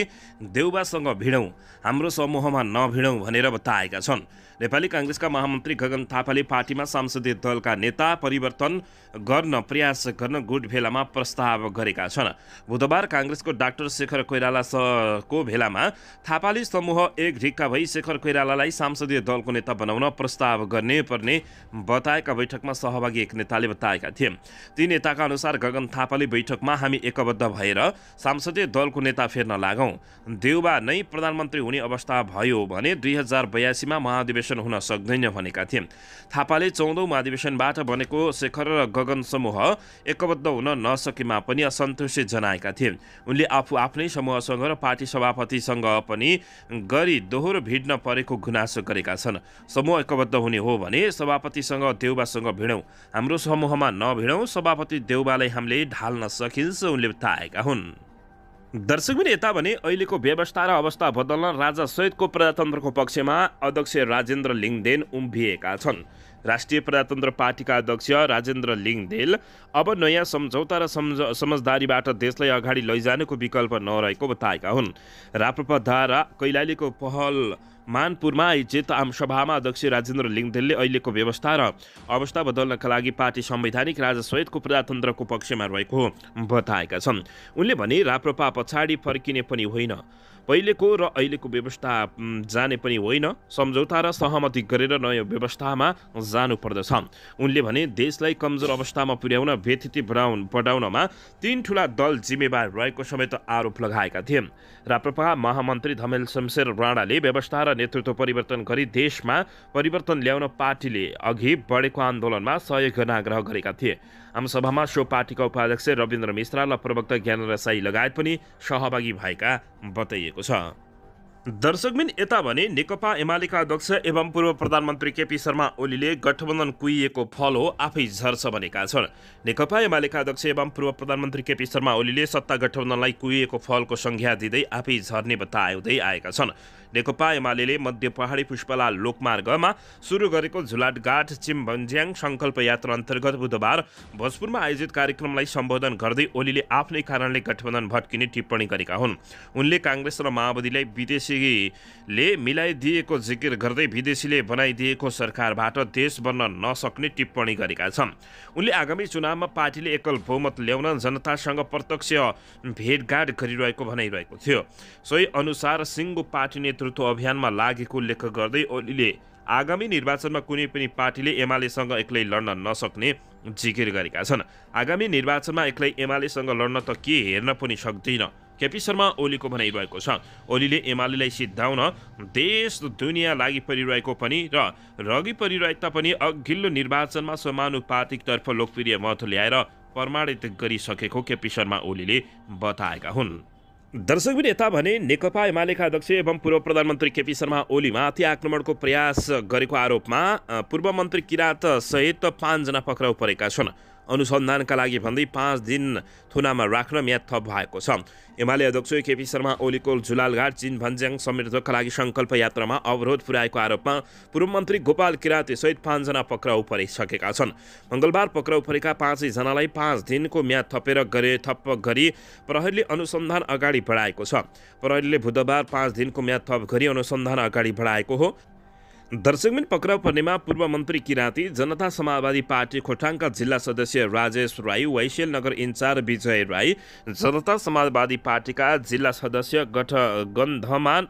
देउबासँग भिडौँ हाम्रो समूहमा नभिडौँ भनेर बताएका छन् नेपाली काङ्ग्रेसका महामन्त्री गगन थापाले पार्टीमा सांसदीय दलका नेता परिवर्तन गर्न प्रयास गर्न गुड भेलामा प्रस्ताव गरेका छन् बुधबार काङ्ग्रेसको डाक्टर शेखर कोइराला सको भेलामा थापाले समूह एक ढिक्का भई शेखर कोइरालालाई सांसदीय दलको नेता बनाउन प्रस्ताव गर्ने पर्ने बताएका बैठकमा सह सहभागी एक नेताले बताएका थिए ती नेताका अनुसार गगन थापाले बैठकमा हामी एकबद्ध भएर सांसदीय दलको नेता फेर्न लागौँ देउबा नै प्रधानमन्त्री हुने अवस्था भयो भने दुई हजार बयासीमा महाधिवेशन हुन सक्दैन भनेका थिए थापाले चौधौँ महाधिवेशनबाट बनेको शेखर र गगन समूह एकबद्ध हुन नसकेमा पनि असन्तुष्टि जनाएका थिए उनले आफू आफ्नै समूहसँग र पार्टी सभापतिसँग पनि गरी दोहोरो भिड्न परेको गुनासो गरेका छन् समूह एकबद्ध हुने हो भने सभापतिसँग देउबासँग भिडौँ हाम्रो समूहमा नभिडौँ सभापति देउबालाई हामीले ढाल्न सकिन्छ उनले बताएका हुन् दर्शक यता भने अहिलेको व्यवस्था र अवस्था बदल्न राजा सहितको प्रजातन्त्रको पक्षमा अध्यक्ष राजेन्द्र लिङदेन उम्भिएका छन् राष्ट्रिय प्रजातन्त्र पार्टीका अध्यक्ष राजेन्द्र लिङदेल अब नयाँ सम्झौता र सम्झ समझदारीबाट देशलाई अगाडि लैजानुको विकल्प नरहेको बताएका हुन् राप्रपा धारा कैलालीको पहल मानपुरमा आयोजित आमसभामा अध्यक्ष राजेन्द्र लिङ्गदेलले अहिलेको व्यवस्था र अवस्था बदल्नका लागि पार्टी संवैधानिक राजासहितको प्रजातन्त्रको पक्षमा रहेको बताएका छन् उनले भने राप्रपा पछाडि फर्किने पनि होइन पहिलेको र अहिलेको व्यवस्था जाने पनि होइन सम्झौता र सहमति गरेर नयाँ व्यवस्थामा जानुपर्दछ उनले भने देशलाई कमजोर अवस्थामा पुर्याउन व्यतिथि बढाउन बढाउनमा तीन ठुला दल जिम्मेवार रहेको समेत आरोप लगाएका थिए राप्रपा महामन्त्री धमेल शमशेर राणाले व्यवस्था र नेतृत्व परिवर्तन गरी देशमा परिवर्तन ल्याउन पार्टीले अघि बढेको आन्दोलनमा सहयोग गर्न आग्रह गरेका थिए आमसभामा सो पार्टीका उपाध्यक्ष रविन्द्र मिश्रा र प्रवक्ता ज्ञानेन्द्र साई लगायत पनि सहभागी भएका बताइएको छ दर्शकबिन यता भने नेकपा एमालेका अध्यक्ष एवं पूर्व प्रधानमन्त्री केपी शर्मा ओलीले गठबन्धन कुहिएको फल हो आफै झर्छ भनेका छन् नेकपा एमालेका अध्यक्ष एवं पूर्व प्रधानमन्त्री केपी शर्मा ओलीले सत्ता गठबन्धनलाई कुहिएको फलको संज्ञा दिँदै आफै झर्ने बताउँदै आएका छन् नेकपा एमाले मध्य पहाडी पुष्पला लोकमार्गमा सुरु गरेको झुलाटघाट चिमभन्ज्याङ सङ्कल्प यात्रा अन्तर्गत बुधबार भोजपुरमा आयोजित कार्यक्रमलाई सम्बोधन गर्दै ओलीले आफ्नै कारणले गठबन्धन भट्किने टिप्पणी गरेका हुन् उनले काङ्ग्रेस र माओवादीलाई विदेशीले मिलाइदिएको जिकिर गर्दै विदेशीले बनाइदिएको सरकारबाट देश बन्न नसक्ने टिप्पणी गरेका छन् उनले आगामी चुनावमा पार्टीले एकल बहुमत ल्याउन जनतासँग प्रत्यक्ष भेटघाट गरिरहेको भनाइरहेको थियो सोही अनुसार सिङ्गो पार्टी नेतृत्व नेतृत्व अभियानमा लागेको उल्लेख गर्दै ओलीले आगामी निर्वाचनमा कुनै पनि पार्टीले एमालेसँग एक्लै लड्न नसक्ने जिकिर गरेका छन् आगामी निर्वाचनमा एक्लै एमालेसँग लड्न त के हेर्न पनि सक्दैन केपी शर्मा ओलीको भनाइ रहेको छ ओलीले एमालेलाई सिद्धाउन देश दुनियाँ लागि परिरहेको पनि र रगी परिरहे तापनि अघिल्लो निर्वाचनमा समानुपातिकतर्फ लोकप्रिय मत ल्याएर प्रमाणित गरिसकेको केपी शर्मा ओलीले बताएका हुन् दर्शकबिन यता भने नेकपा एमालेका अध्यक्ष एवं पूर्व प्रधानमन्त्री केपी शर्मा ओलीमाथि आक्रमणको प्रयास गरेको आरोपमा पूर्व मन्त्री किरात सहित पाँचजना पक्राउ परेका छन् अनुसन्धानका लागि भन्दै पाँच दिन थुनामा राख्न म्याद थप भएको छ एमाले अध्यक्ष केपी शर्मा ओलीको झुलालघाट चिन भन्ज्याङ समृद्धका लागि सङ्कल्प यात्रामा अवरोध पुर्याएको आरोपमा पूर्व मन्त्री गोपाल सहित पाँचजना पक्राउ परिसकेका छन् मङ्गलबार पक्राउ परेका पाँचैजनालाई पाँच दिनको म्याद थपेर गरे थप गरी प्रहरीले अनुसन्धान अगाडि बढाएको छ प्रहरीले बुधबार पाँच दिनको म्याद थप गरी अनुसन्धान अगाडि बढाएको हो दर्शकबिन पक्राउ पर्नेमा पूर्व मन्त्री किराँती जनता समाजवादी पार्टी खोटाङका जिल्ला सदस्य राजेश राई वैशेल नगर इन्चार्ज विजय राई जनता समाजवादी पार्टीका जिल्ला सदस्य गठ गन्धमान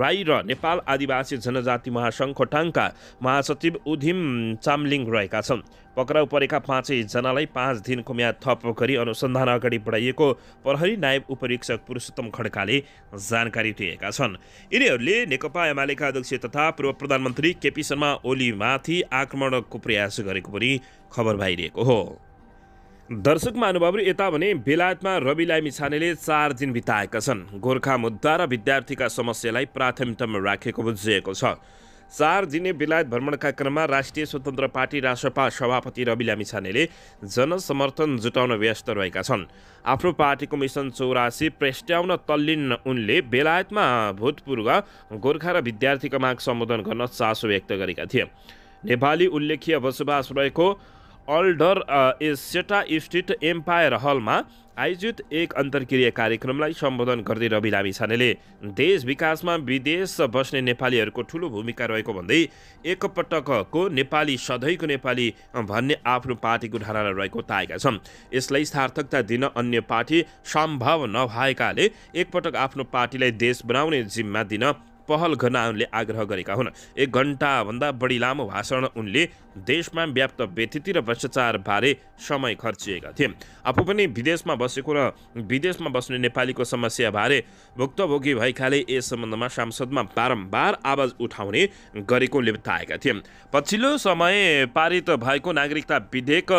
राई र नेपाल आदिवासी जनजाति महासङ्घ खोटाङका महासचिव उधिम चामलिङ रहेका छन् पक्राउ परेका पाँचैजनालाई पाँच दिनको म्याद थप गरी अनुसन्धान अगाडि बढाइएको प्रहरी नायब उपरीक्षक पुरुषोत्तम खड्काले जानकारी दिएका छन् यिनीहरूले नेकपा एमालेका अध्यक्ष तथा पूर्व प्रधानमन्त्री केपी शर्मा ओलीमाथि आक्रमणको प्रयास गरेको पनि खबर भइरहेको हो दर्शक महानुभावहरू यता भने बेलायतमा रवि लामिछानेले छानेले चार दिन बिताएका छन् गोर्खा मुद्दा र विद्यार्थीका समस्यालाई प्राथमिकतामा राखेको बुझिएको छ चार दिने बेलायत भ्रमणका क्रममा राष्ट्रिय स्वतन्त्र पार्टी रासपा सभापति रवि लामिछानेले जनसमर्थन जुटाउन व्यस्त रहेका छन् आफ्नो पार्टीको मिसन चौरासी प्रेस्ट्याउन तल्लिन उनले बेलायतमा भूतपूर्व गोर्खा र विद्यार्थीको माग सम्बोधन गर्न चासो व्यक्त गरेका थिए नेपाली उल्लेखीय बसोबास रहेको अल्डर ए सेटा स्थित एम्पायर हलमा आयोजित एक अन्तर्क्रिया कार्यक्रमलाई सम्बोधन गर्दै रवि लामिछानेले देश विकासमा विदेश बस्ने नेपालीहरूको ठुलो भूमिका रहेको भन्दै एकपटकको नेपाली सधैँको नेपाली भन्ने आफ्नो पार्टीको धारणा रहेको ताएका छन् यसलाई सार्थकता दिन अन्य पार्टी सम्भव नभएकाले एकपटक आफ्नो पार्टीलाई देश बनाउने जिम्मा दिन पहल गर्न उनले आग्रह गरेका हुन् एक घन्टाभन्दा बढी लामो भाषण उनले देशमा व्याप्त व्यतिथि र भ्रष्टाचारबारे समय खर्चिएका थिए आफू पनि विदेशमा बसेको र विदेशमा बस्ने नेपालीको समस्याबारे भुक्तभोगी भएकाले यस सम्बन्धमा सांसदमा बारम्बार आवाज उठाउने गरेको बताएका थिए पछिल्लो समय पारित भएको नागरिकता विधेयक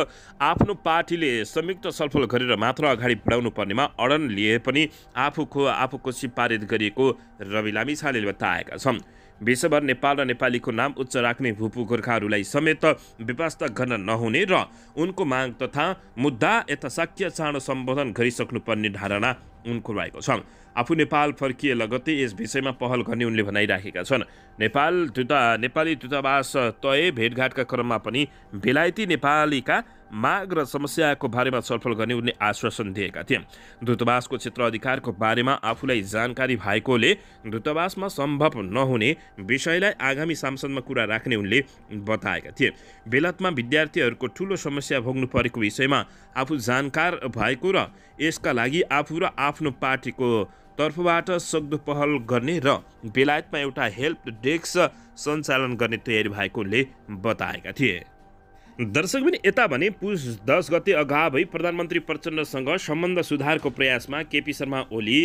आफ्नो पार्टीले संयुक्त छलफल गरेर मात्र अगाडि बढाउनु पर्नेमा अडन लिए पनि आफूको आफू सिप पारित गरिएको रवि लामिछाले बताएका छन् विश्वभर नेपाल र नेपालीको नाम उच्च राख्ने भूपू गोर्खाहरूलाई समेत विपास्त गर्न नहुने र उनको माग तथा मुद्दा यथाशक्य चाँडो सम्बोधन गरिसक्नुपर्ने धारणा उनको रहेको छ आफू नेपाल फर्किए लगत्तै यस विषयमा पहल गर्ने उनले भनाइराखेका छन् नेपाल दूता नेपाली दूतावास तय भेटघाटका क्रममा पनि बेलायती नेपालीका माग र समस्याको बारेमा छलफल गर्ने उनले आश्वासन दिएका थिए दूतावासको क्षेत्र अधिकारको बारेमा आफूलाई जानकारी भएकोले दूतावासमा सम्भव नहुने विषयलाई आगामी सांसदमा कुरा राख्ने उनले बताएका थिए बेलायतमा विद्यार्थीहरूको ठुलो समस्या भोग्नु परेको विषयमा आफू जानकार भएको र यसका लागि आफू र आफ्नो पार्टीको तर्फबाट सक्दो पहल गर्ने र बेलायतमा एउटा हेल्प डेस्क सञ्चालन गर्ने तयारी भएकोले बताएका थिए दर्शकबिन यता भने पुष दस गते अगावै प्रधानमन्त्री प्रचण्डसँग सम्बन्ध सुधारको प्रयासमा केपी शर्मा ओली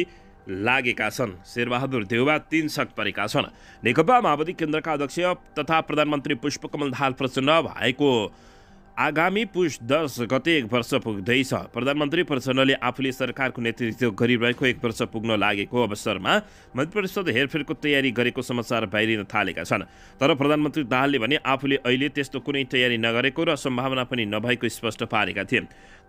लागेका छन् शेरबहादुर देउवा तीन सक परेका छन् नेकपा माओवादी केन्द्रका अध्यक्ष तथा प्रधानमन्त्री पुष्पकमल दाहाल प्रचण्ड भएको आगामी पुष दस गते एक वर्ष पुग्दैछ प्रधानमन्त्री प्रचण्डले आफूले सरकारको नेतृत्व गरिरहेको एक वर्ष पुग्न लागेको अवसरमा मन्त्री हेरफेरको तयारी गरेको समाचार बाहिरिन थालेका छन् तर प्रधानमन्त्री दाहालले भने आफूले अहिले त्यस्तो कुनै तयारी नगरेको र सम्भावना पनि नभएको स्पष्ट पारेका थिए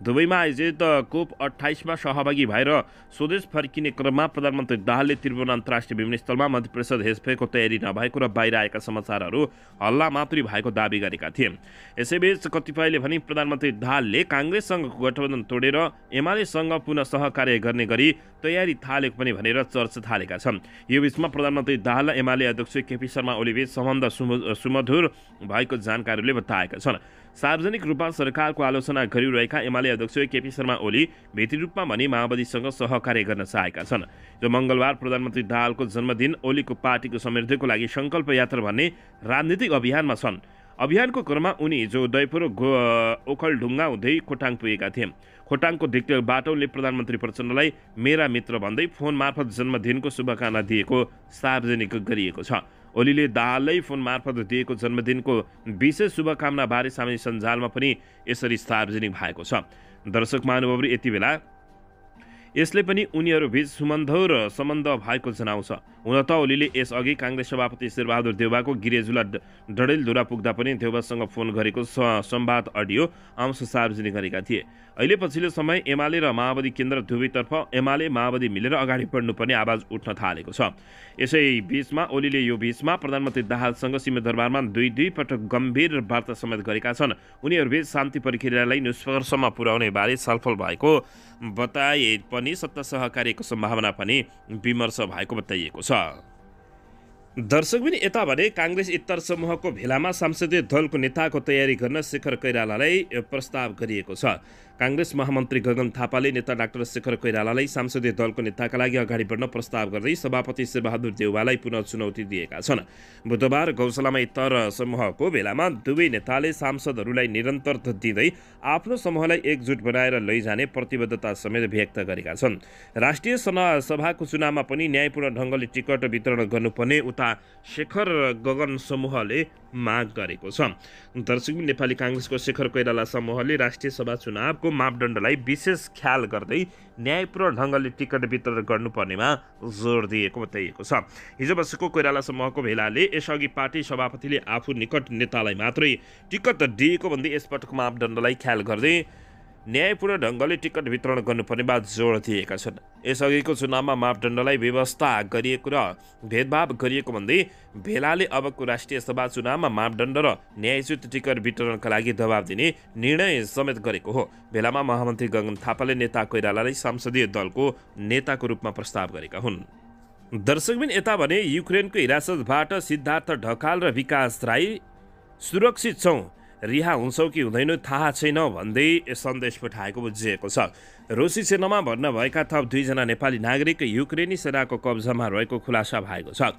दुबईमा आयोजित कोप अठाइसमा सहभागी भएर स्वदेश फर्किने क्रममा प्रधानमन्त्री दाहालले त्रिभुवन अन्तर्राष्ट्रिय विमानस्थलमा मन्त्री परिषद हेरफेरको तयारी नभएको र बाहिर आएका समाचारहरू हल्ला मात्रै भएको दावी गरेका थिए यसैबीच कतिपय तपाईँले भने प्रधानमन्त्री दाहालले काङ्ग्रेससँगको गठबन्धन तोडेर एमालेसँग पुनः सहकार्य गर्ने गरी तयारी थालेको पनि भनेर चर्चा थालेका छन् यो बिचमा प्रधानमन्त्री दाहाल र एमाले अध्यक्ष केपी शर्मा ओलीबीच सम्बन्ध सुमधुर भएको जानकारीले बताएका छन् सार्वजनिक रूपमा सरकारको आलोचना गरिरहेका एमाले अध्यक्ष केपी शर्मा ओली भेटी रूपमा भने माओवादीसँग सहकार्य गर्न चाहेका छन् जो मङ्गलबार प्रधानमन्त्री दाहालको जन्मदिन ओलीको पार्टीको समृद्धिको लागि सङ्कल्प यात्रा भन्ने राजनीतिक अभियानमा छन् अभियानको क्रममा उनी हिजो उदयपुर ओखलढुङ्गा हुँदै खोटाङ पुगेका थिए खोटाङको धिक्टेल बाटोले प्रधानमन्त्री प्रचण्डलाई मेरा मित्र भन्दै फोन मार्फत जन्मदिनको शुभकामना दिएको सार्वजनिक गरिएको छ ओलीले दाहालै फोन मार्फत दिएको जन्मदिनको विशेष शुभकामनाबारे सामाजिक सञ्जालमा पनि यसरी सार्वजनिक भएको छ दर्शक महानुभावहरू यति बेला यसले पनि उनीहरूबीच सुमन्धौ र सम्बन्ध भएको जनाउँछ हुन त ओलीले यसअघि काङ्ग्रेस सभापति शेरबहादुर देउवाको गिरेजुला डडेलधुरा पुग्दा पनि देउवासँग फोन गरेको संवाद अडियो अंश सार्वजनिक गरेका थिए अहिले पछिल्लो समय एमाले र माओवादी केन्द्र दुवैतर्फ एमाले माओवादी मिलेर अगाडि बढ्नुपर्ने आवाज उठ्न थालेको छ यसै बिचमा ओलीले यो बिचमा प्रधानमन्त्री दाहालसँग सिंहदरबारमा दुई दुई पटक गम्भीर वार्ता समेत गरेका छन् उनीहरूबीच शान्ति प्रक्रियालाई निष्कर्षमा पुर्याउने बारे छलफल भएको बताए पनि सत्ता सहकारीको सम्भावना पनि विमर्श भएको बताइएको छ दर्शकबिन यता भने काङ्ग्रेस इत्तर समूहको भेलामा सांसदीय दलको नेताको तयारी गर्न शेखर कैरालालाई प्रस्ताव गरिएको छ काङ्ग्रेस महामन्त्री गगन थापाले नेता डाक्टर शेखर कोइरालालाई सांसदीय दलको नेताका लागि अगाडि बढ्न प्रस्ताव गर्दै सभापति शेरबहादुर देउवालाई पुनः चुनौती दिएका छन् बुधबार गौशालामा इतर समूहको बेलामा दुवै नेताले सांसदहरूलाई निरन्तर दिँदै आफ्नो समूहलाई एकजुट बनाएर लैजाने प्रतिबद्धता समेत व्यक्त गरेका छन् राष्ट्रिय सभाको चुनावमा पनि न्यायपूर्ण ढङ्गले टिकट वितरण गर्नुपर्ने उता शेखर गगन समूहले माग गरेको छ दर्शक नेपाली काङ्ग्रेसको शेखर कोइराला समूहले राष्ट्रिय सभा चुनावको मापदण्डलाई विशेष ख्याल गर्दै न्यायपूर्ण ढङ्गले टिकट वितरण गर्नुपर्नेमा जोड दिएको बताइएको छ हिजो बसेको कोइराला समूहको भेलाले यसअघि पार्टी सभापतिले आफू निकट नेतालाई मात्रै टिकट दिएको भन्दै यसपटक मापदण्डलाई ख्याल गर्दै न्यायपूर्ण ढङ्गले टिकट वितरण गर्नुपर्ने बाद जोड दिएका छन् यसअघिको चुनावमा मापदण्डलाई व्यवस्था गरिएको र भेदभाव गरिएको भन्दै भेलाले अबको राष्ट्रिय सभा चुनावमा मापदण्ड र न्यायचित टिकट वितरणका लागि दबाब दिने निर्णय समेत गरेको हो भेलामा महामन्त्री गगन थापाले नेता कोइरालालाई संसदीय दलको नेताको रूपमा प्रस्ताव गरेका हुन् दर्शकबिन यता भने युक्रेनको हिरासतबाट सिद्धार्थ ढकाल र विकास राई सुरक्षित छौँ रिहा हुन्छौ कि हुँदैनौ थाहा छैन भन्दै सन्देश पठाएको बुझिएको छ रुसी सेनामा भर्ना भएका थप दुईजना नेपाली नागरिक युक्रेनी सेनाको कब्जामा रहेको खुलासा भएको छ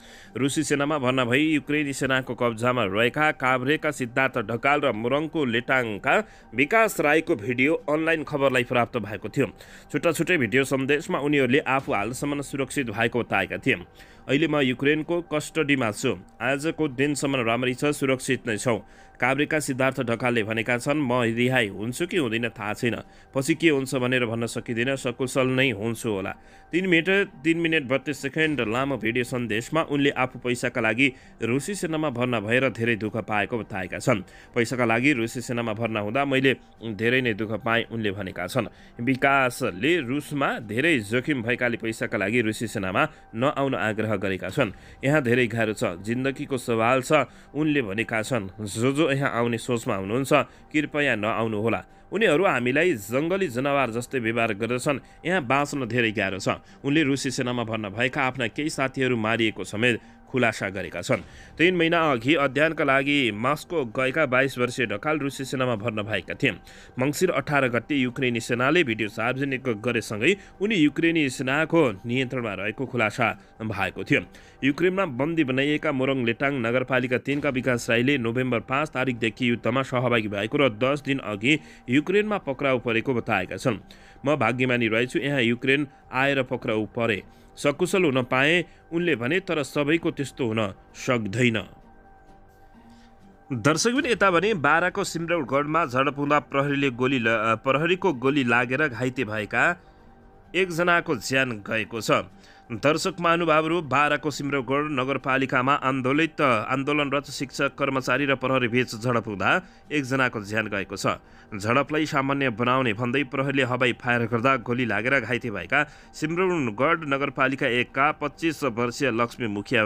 रुसी सेनामा भर्ना भई युक्रेनी सेनाको कब्जामा रहेका काभ्रेका सिद्धार्थ ढकाल र मुरङको लेटाङका विकास राईको भिडियो अनलाइन खबरलाई प्राप्त भएको थियो छुट्टा छुट्टै भिडियो सन्देशमा उनीहरूले आफू हालसम्म सुरक्षित भएको बताएका थिए अहिले म युक्रेनको कस्टडीमा छु आजको दिनसम्म राम्रै छ सुरक्षित नै छौँ काभ्रेका सिद्धार्थ ढकालले भनेका छन् म रिहाई हुन्छु कि हुँदैन थाहा छैन पछि के हुन्छ भनेर भन्न सकिँदैन सकुशल नै हुन्छु होला तिन मिनट तिन मिनट बत्तिस सेकेन्ड लामो भिडियो सन्देशमा उनले आफू पैसाका लागि रुसी सेनामा भर्ना भएर धेरै दुःख पाएको बताएका छन् पैसाका लागि रुसी सेनामा भर्ना हुँदा मैले धेरै नै दुःख पाएँ उनले भनेका छन् विकासले रुसमा धेरै जोखिम भएकाले पैसाका लागि रुसी सेनामा नआउन आग्रह आग्रह गरेका छन् यहाँ धेरै गाह्रो छ जिन्दगीको सवाल छ उनले भनेका छन् जो जो यहाँ आउने सोचमा हुनुहुन्छ कृपया नआउनुहोला उनीहरू हामीलाई जङ्गली जनावर जस्तै व्यवहार गर्दछन् यहाँ बाँच्न धेरै गाह्रो छ उनले रुसी सेनामा भर्ना भएका आफ्ना केही साथीहरू मारिएको समेत खुलासा गरेका छन् तीन महिना अघि अध्ययनका लागि मास्को गएका बाइस वर्षीय ढकाल रुसी सेनामा भर्ना भएका थिए मङ्सिर अठार गते युक्रेनी सेनाले भिडियो सार्वजनिक गरेसँगै उनी युक्रेनी सेनाको नियन्त्रणमा रहेको खुलासा भएको थियो युक्रेनमा बन्दी बनाइएका मोरङ लेटाङ नगरपालिका तिनका विकास राईले नोभेम्बर पाँच तारिकदेखि युद्धमा सहभागी भएको र दस दिन अघि युक्रेनमा पक्राउ परेको बताएका छन् म भाग्यमानी रहेछु यहाँ युक्रेन आएर पक्राउ परे सकुशल हुन पाए उनले भने तर सबैको त्यस्तो हुन सक्दैन दर्शकबिन यता भने बाह्रको सिमरौडगढमा झडप हुँदा प्रहरीले गोली प्रहरीको गोली लागेर घाइते भएका एकजनाको ज्यान गएको छ दर्शक महानुभावहरू बाह्रको सिम्रगढ नगरपालिकामा आन्दोलित आन्दोलनरत शिक्षक कर्मचारी र प्रहरीबीच झडप हुँदा एकजनाको ज्यान गएको छ झडपलाई सामान्य बनाउने भन्दै प्रहरीले हवाई फायर गर्दा गोली लागेर घाइते भएका सिम्रगढ नगरपालिका एकका पच्चिस वर्षीय लक्ष्मी मुखिया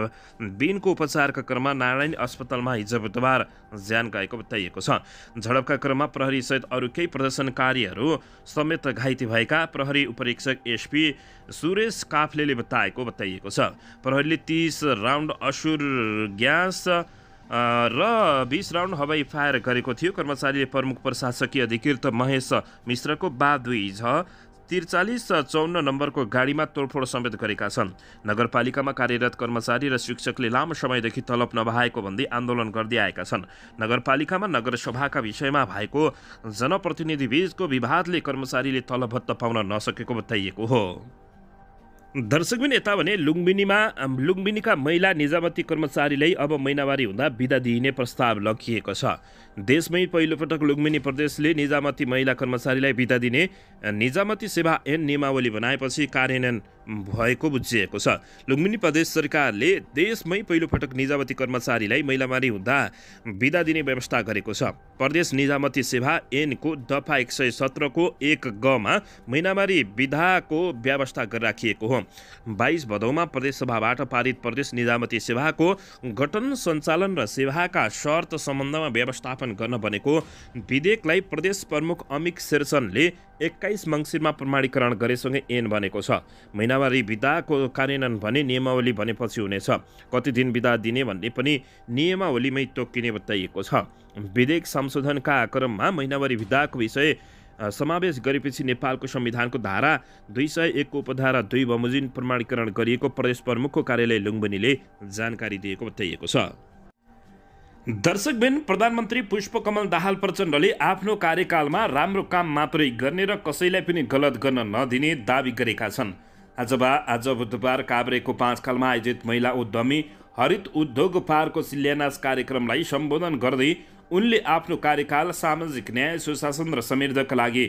बिनको उपचारका क्रममा नारायण अस्पतालमा हिजो बुधबार ज्यान गएको बताइएको छ झडपका क्रममा प्रहरी सहित अरू केही प्रदर्शनकारीहरू समेत घाइते भएका प्रहरी उपरीक्षक एसपी सुरेश काफले बताए अवस्था आएको बताइएको छ प्रहरीले तिस राउन्ड असुर ग्यास र बिस राउन्ड हवाई फायर गरेको थियो कर्मचारीले प्रमुख प्रशासकीय अधिकृत महेश मिश्रको बा दुई त्रिचालिस चौन्न नम्बरको गाडीमा तोडफोड समेत गरेका छन् नगरपालिकामा कार्यरत कर्मचारी र शिक्षकले लामो समयदेखि तलब नभएको भन्दै आन्दोलन गर्दै आएका छन् नगरपालिकामा नगरसभाका विषयमा भएको जनप्रतिनिधिबीचको विवादले कर्मचारीले तलब भत्ता पाउन नसकेको बताइएको हो दर्शकबिन यता भने लुम्बिनीमा लुम्बिनीका महिला निजामती कर्मचारीलाई अब महिनावारी हुँदा बिदा दिइने प्रस्ताव लगिएको छ देशमै पहिलोपटक लुम्बिनी प्रदेशले निजामती महिला कर्मचारीलाई बिदा दिने निजामती सेवा ऐन नियमावली बनाएपछि कार्यान्वयन भएको बुझिएको छ लुम्बिनी प्रदेश सरकारले देशमै पहिलोपटक निजामती कर्मचारीलाई महिलामारी हुँदा बिदा दिने व्यवस्था गरेको छ प्रदेश निजामती सेवा ऐनको दफा एक सय सत्रको एक गमा महिनामारी विधाको व्यवस्था गरिराखिएको हो बाइस भदौमा प्रदेशसभाबाट पारित प्रदेश निजामती सेवाको गठन सञ्चालन र सेवाका शर्त सम्बन्धमा व्यवस्थापन समर्थन गर्न बनेको विधेयकलाई प्रदेश प्रमुख अमिक शेरसनले एक्काइस मङ्सिरमा प्रमाणीकरण गरेसँगै एन बनेको छ महिनावारी विधाको कार्यान्वयन भने नियमावली भनेपछि हुनेछ कति दिन विधा दिने भन्ने पनि नियमावलीमै तोकिने बताइएको छ विधेयक संशोधनका क्रममा महिनावारी विधाको विषय समावेश गरेपछि नेपालको संविधानको धारा दुई सय एकको उपधारा दुई बमोजिम प्रमाणीकरण गरिएको प्रदेश प्रमुखको कार्यालय लुम्बिनीले जानकारी दिएको बताइएको छ दर्शक बिन प्रधानमन्त्री पुष्पकमल दाहाल प्रचण्डले आफ्नो कार्यकालमा राम्रो काम मात्रै गर्ने र कसैलाई पनि गलत गर्न नदिने दावी गरेका छन् आज आज बुधबार काभ्रेको पाँचकालमा आयोजित महिला उद्यमी हरित उद्योग पारको शिलान्यास कार्यक्रमलाई सम्बोधन गर्दै उनले आफ्नो कार्यकाल सामाजिक न्याय सुशासन र समृद्धका लागि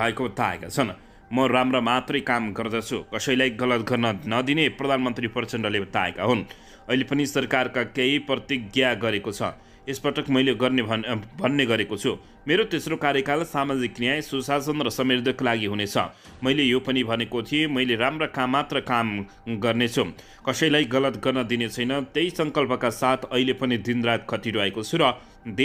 भएको बताएका छन् म राम्रो मात्रै काम गर्दछु कसैलाई गलत गर्न नदिने प्रधानमन्त्री प्रचण्डले बताएका हुन् अहिले पनि सरकारका केही प्रतिज्ञा गरेको छ यसपटक मैले गर्ने भन् भन्ने गरेको छु मेरो तेस्रो कार्यकाल सामाजिक न्याय सुशासन र समृद्धको लागि हुनेछ मैले यो पनि भनेको थिएँ मैले राम्रा काम मात्र काम गर्नेछु कसैलाई गलत गर्न दिने छैन त्यही सङ्कल्पका साथ अहिले पनि दिनरात खटिरहेको छु र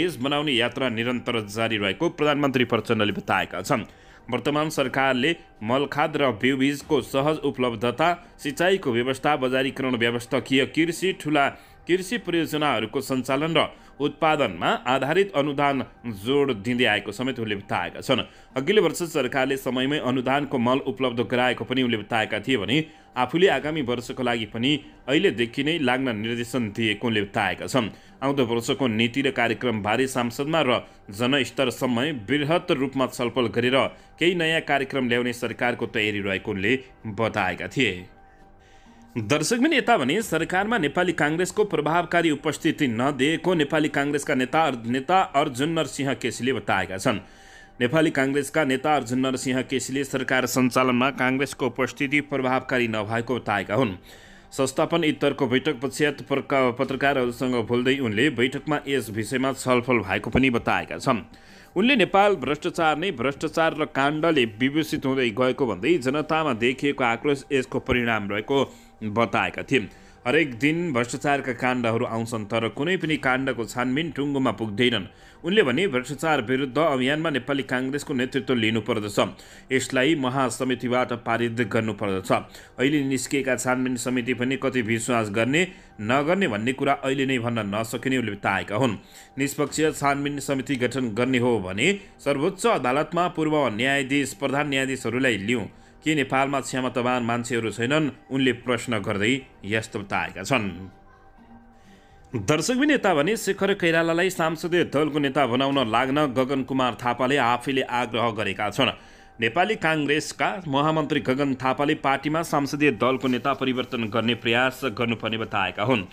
देश बनाउने यात्रा निरन्तर जारी रहेको प्रधानमन्त्री प्रचण्डले बताएका छन् वर्तमान सरकारले मलखाद र बिउबीजको सहज उपलब्धता सिँचाइको व्यवस्था बजारीकरण व्यवस्था कृषि ठुला कृषि परियोजनाहरूको सञ्चालन र उत्पादनमा आधारित अनुदान जोड दिँदै आएको समेत उनले बताएका छन् अघिल्लो वर्ष सरकारले समयमै अनुदानको मल उपलब्ध गराएको पनि उनले बताएका थिए भने आफूले आगामी वर्षको लागि पनि अहिलेदेखि नै लाग्न निर्देशन दिएको उनले बताएका छन् आउँदो वर्षको नीति र कार्यक्रमबारे सांसदमा र जनस्तरसम्म वृहत रूपमा छलफल गरेर केही नयाँ कार्यक्रम ल्याउने सरकारको तयारी रहेको उनले बताएका थिए दर्शकबिन यता भने सरकारमा नेपाली काङ्ग्रेसको प्रभावकारी उपस्थिति नदिएको नेपाली काङ्ग्रेसका नेता नेता अर्जुन नरसिंह केसीले बताएका छन् नेपाली काङ्ग्रेसका नेता अर्जुन नरसिंह केसीले सरकार सञ्चालनमा काङ्ग्रेसको उपस्थिति प्रभावकारी नभएको बताएका हुन् संस्थापन इतरको पश्चात पत्रकारहरूसँग बोल्दै उनले बैठकमा यस विषयमा छलफल भएको पनि बताएका छन् उनले नेपाल भ्रष्टाचार नै भ्रष्टाचार र काण्डले विभूषित हुँदै गएको भन्दै जनतामा देखिएको आक्रोश यसको परिणाम रहेको बताएका थिए हरेक दिन भ्रष्टाचारका काण्डहरू आउँछन् तर कुनै पनि काण्डको छानबिन टुङ्गोमा पुग्दैनन् उनले भने भ्रष्टाचार विरुद्ध अभियानमा नेपाली काङ्ग्रेसको नेतृत्व लिनुपर्दछ यसलाई महासमितिबाट पारित गर्नुपर्दछ अहिले निस्किएका छानबिन समिति पनि कति विश्वास गर्ने नगर्ने भन्ने कुरा अहिले नै भन्न नसकिने उनले बताएका हुन् निष्पक्ष छानबिन समिति गठन गर्ने हो भने सर्वोच्च अदालतमा पूर्व न्यायाधीश प्रधान न्यायाधीशहरूलाई लिउँ के नेपालमा क्षमतावान मान्छेहरू छैनन् उनले प्रश्न गर्दै यस्तो बताएका छन् दर्शकवी नेता भने शेखर कैरालालाई सांसदीय दलको नेता बनाउन लाग्न गगन कुमार थापाले आफैले आग्रह गरेका छन् नेपाली काङ्ग्रेसका महामन्त्री गगन थापाले पार्टीमा संसदीय दलको नेता परिवर्तन गर्ने प्रयास गर्नुपर्ने बताएका हुन्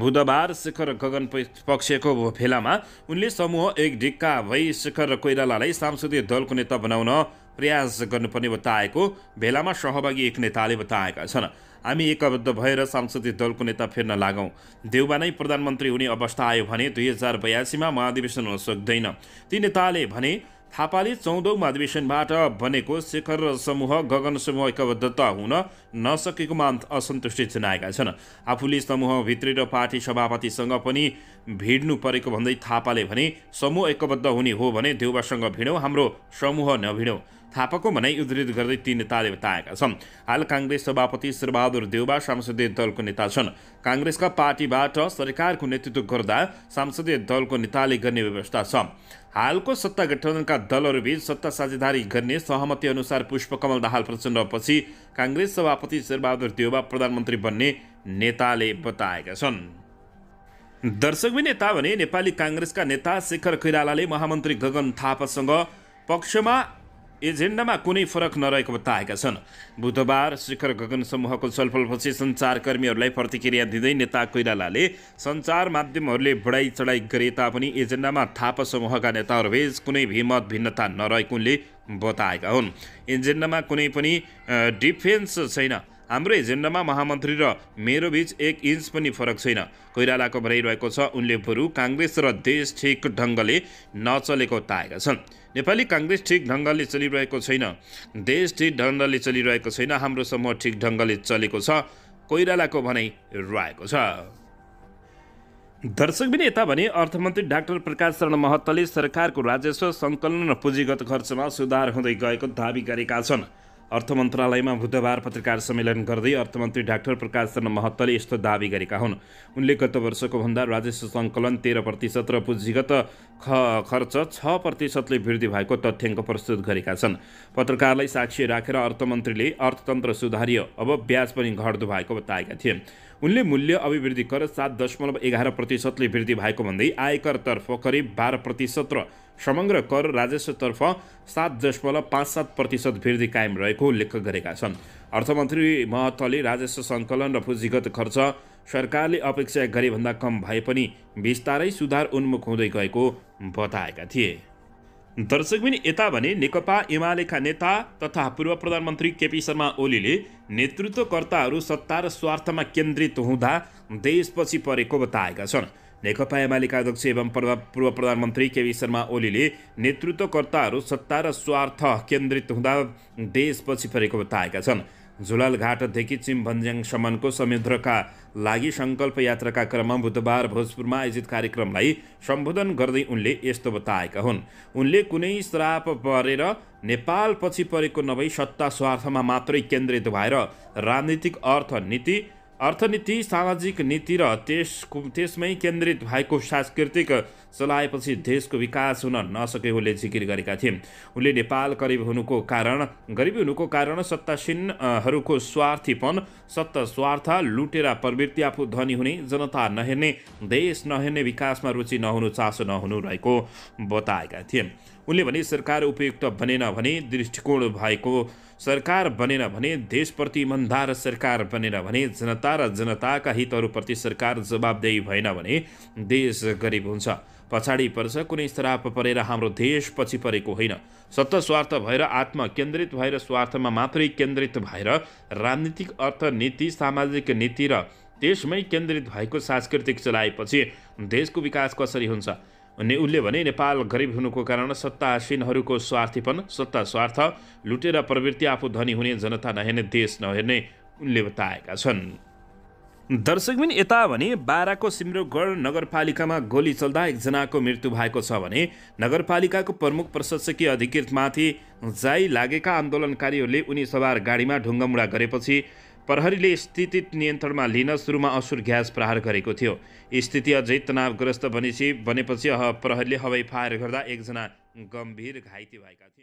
बुधबार शेखर गगन पक्षको भेलामा उनले समूह एक ढिक्का भई शिखर कोइरालालाई सांसदीय दलको नेता बनाउन प्रयास गर्नुपर्ने बताएको भेलामा सहभागी एक नेताले बताएका छन् हामी एकबद्ध भएर सांसदीय दलको नेता फेर्न लागौँ देउबा नै प्रधानमन्त्री हुने अवस्था आयो भने दुई हजार बयासीमा महाधिवेशन हुन सक्दैन ती नेताले भने थापाले चौधौँ महाधिवेशनबाट बनेको शिखर समूह गगन समूह एकबद्धता हुन नसकेकोमा असन्तुष्टि जनाएका छन् आफूले समूहभित्री र पार्टी सभापतिसँग पनि भिड्नु परेको भन्दै थापाले भने समूह एकबद्ध हुने हो भने देउबासँग भिडौँ हाम्रो समूह नभिडौँ थापाको भनाइ उद्धित गर्दै ती नेताले बताएका छन् हाल काङ्ग्रेस सभापति शेरबहादुर देवबा सांसदीय दलको नेता छन् काङ्ग्रेसका पार्टीबाट सरकारको नेतृत्व गर्दा संसदीय दलको नेताले गर्ने व्यवस्था छ हालको सत्ता गठबन्धनका दलहरूबीच सत्ता साझेदारी गर्ने सहमति अनुसार पुष्पकमल दाहाल प्रचण्डपछि काङ्ग्रेस सभापति शेरबहादुर देवबा प्रधानमन्त्री बन्ने नेताले बताएका छन् दर्शकवी नेता भने नेपाली काङ्ग्रेसका नेता शेखर कोइरालाले महामन्त्री गगन थापासँग पक्षमा एजेन्डामा कुनै फरक नरहेको बताएका छन् बुधबार शिखर गगन समूहको छलफलपछि सञ्चारकर्मीहरूलाई प्रतिक्रिया दिँदै नेता कोइरालाले सञ्चार माध्यमहरूले बढाइ चढाइ गरे तापनि एजेन्डामा थापा समूहका नेताहरूबीच कुनै भिमत भिन्नता नरहेको उनले बताएका हुन् एजेन्डामा कुनै पनि डिफेन्स छैन हाम्रो एजेन्डामा महामन्त्री र मेरो बिच एक इन्च पनि फरक छैन कोइरालाको भनाइरहेको छ उनले बरु काङ्ग्रेस र देश ठिक ढङ्गले नचलेको बताएका छन् नेपाली काङ्ग्रेस ठिक ढङ्गले चलिरहेको छैन देश ठिक ढङ्गले चलिरहेको छैन हाम्रो समूह ठिक ढङ्गले चलेको छ कोइरालाको भनाइ रहेको छ दर्शकबिन यता भने अर्थमन्त्री डाक्टर प्रकाश शरण महत्तले सरकारको राजस्व सङ्कलन र पुँजीगत खर्चमा सुधार हुँदै गएको दावी गरेका छन् अर्थ मन्त्रालयमा बुधबार पत्रकार सम्मेलन गर्दै अर्थमन्त्री डाक्टर प्रकाश शर्मा महत्तले यस्तो दावी गरेका हुन् उनले गत वर्षको भन्दा राजस्व सङ्कलन तेह्र प्रतिशत र पुँजीगत ख खर्च छ प्रतिशतले वृद्धि भएको तथ्याङ्क प्रस्तुत गरेका छन् पत्रकारलाई साक्षी राखेर अर्थमन्त्रीले अर्थतन्त्र सुधारियो अब ब्याज पनि घट्दो भएको बताएका थिए उनले मूल्य अभिवृद्धि कर सात दशमलव एघार प्रतिशतले वृद्धि भएको भन्दै आयकरतर्फ करिब बाह्र प्रतिशत र समग्र कर राजस्वतर्फ सात दशमलव पाँच सात प्रतिशत वृद्धि कायम रहेको उल्लेख गरेका छन् अर्थमन्त्री महतले राजस्व सङ्कलन र पुँजीगत खर्च सरकारले अपेक्षा गरेभन्दा कम भए पनि बिस्तारै सुधार उन्मुख हुँदै गएको बताएका थिए दर्शकबिन यता भने नेकपा एमालेका नेता तथा पूर्व प्रधानमन्त्री केपी शर्मा ओलीले नेतृत्वकर्ताहरू सत्ता र स्वार्थमा केन्द्रित हुँदा देशपछि परेको बताएका छन् नेकपा एमालेका अध्यक्ष एवं पूर्व प्रधानमन्त्री केपी शर्मा ओलीले नेतृत्वकर्ताहरू सत्ता र स्वार्थ केन्द्रित हुँदा देश पछि परेको बताएका छन् झुलालघाटदेखि चिमभन्ज्याङसम्मको समुद्रका लागि सङ्कल्प यात्राका क्रममा बुधबार भोजपुरमा आयोजित कार्यक्रमलाई सम्बोधन गर्दै उनले यस्तो बताएका हुन् उनले कुनै श्राप परेर नेपाल पछि परेको नभई सत्ता स्वार्थमा मात्रै केन्द्रित भएर राजनीतिक अर्थनीति अर्थनीति सामाजिक नीति र त्यसको त्यसमै केन्द्रित भएको सांस्कृतिक चलाएपछि देशको विकास हुन नसकेकोले जिकिर गरेका थिए उनले नेपाल गरिब हुनुको कारण गरिबी हुनुको कारण सत्तासीनहरूको स्वार्थीपन सत्ता स्वार्थ लुटेरा प्रवृत्ति आफू धनी हुने जनता नहेर्ने देश नहेर्ने विकासमा रुचि नहुनु चासो नहुनु रहेको बताएका थिए उनले भने सरकार उपयुक्त बनेन भने दृष्टिकोण भएको सरकार बनेन भने देशप्रति इमान्दार सरकार बनेन भने जनता र जनताका हितहरूप्रति सरकार जवाबदेही भएन भने देश गरिब हुन्छ पछाडि पर्छ कुनै श्राप परेर हाम्रो देश पछि परेको होइन सत्त स्वार्थ भएर आत्मकेन्द्रित भएर स्वार्थमा मात्रै केन्द्रित भएर राजनीतिक अर्थनीति सामाजिक नीति र देशमै केन्द्रित भएको सांस्कृतिक चलाएपछि देशको विकास कसरी हुन्छ अनि उसले भने नेपाल गरिब हुनुको कारण सत्तासीनहरूको स्वार्थीपन सत्ता स्वार्थ लुटेर प्रवृत्ति आफू धनी हुने जनता नहेर्ने देश नहेर्ने उनले बताएका छन् दर्शकबिन यता भने बाराको सिम्रोगढ नगरपालिकामा गोली चल्दा एकजनाको मृत्यु भएको छ भने नगरपालिकाको प्रमुख प्रशासकीय अधिकृतमाथि जाई लागेका आन्दोलनकारीहरूले उनी सवार गाडीमा ढुङ्गामुढा गरेपछि प्रहरीले स्थिति नियन्त्रणमा लिन सुरुमा असुर ग्यास प्रहार गरेको थियो स्थिति अझै तनावग्रस्त बनेपछि बनेपछि प्रहरीले हवाई फायर गर्दा एकजना गम्भीर घाइते भएका थिए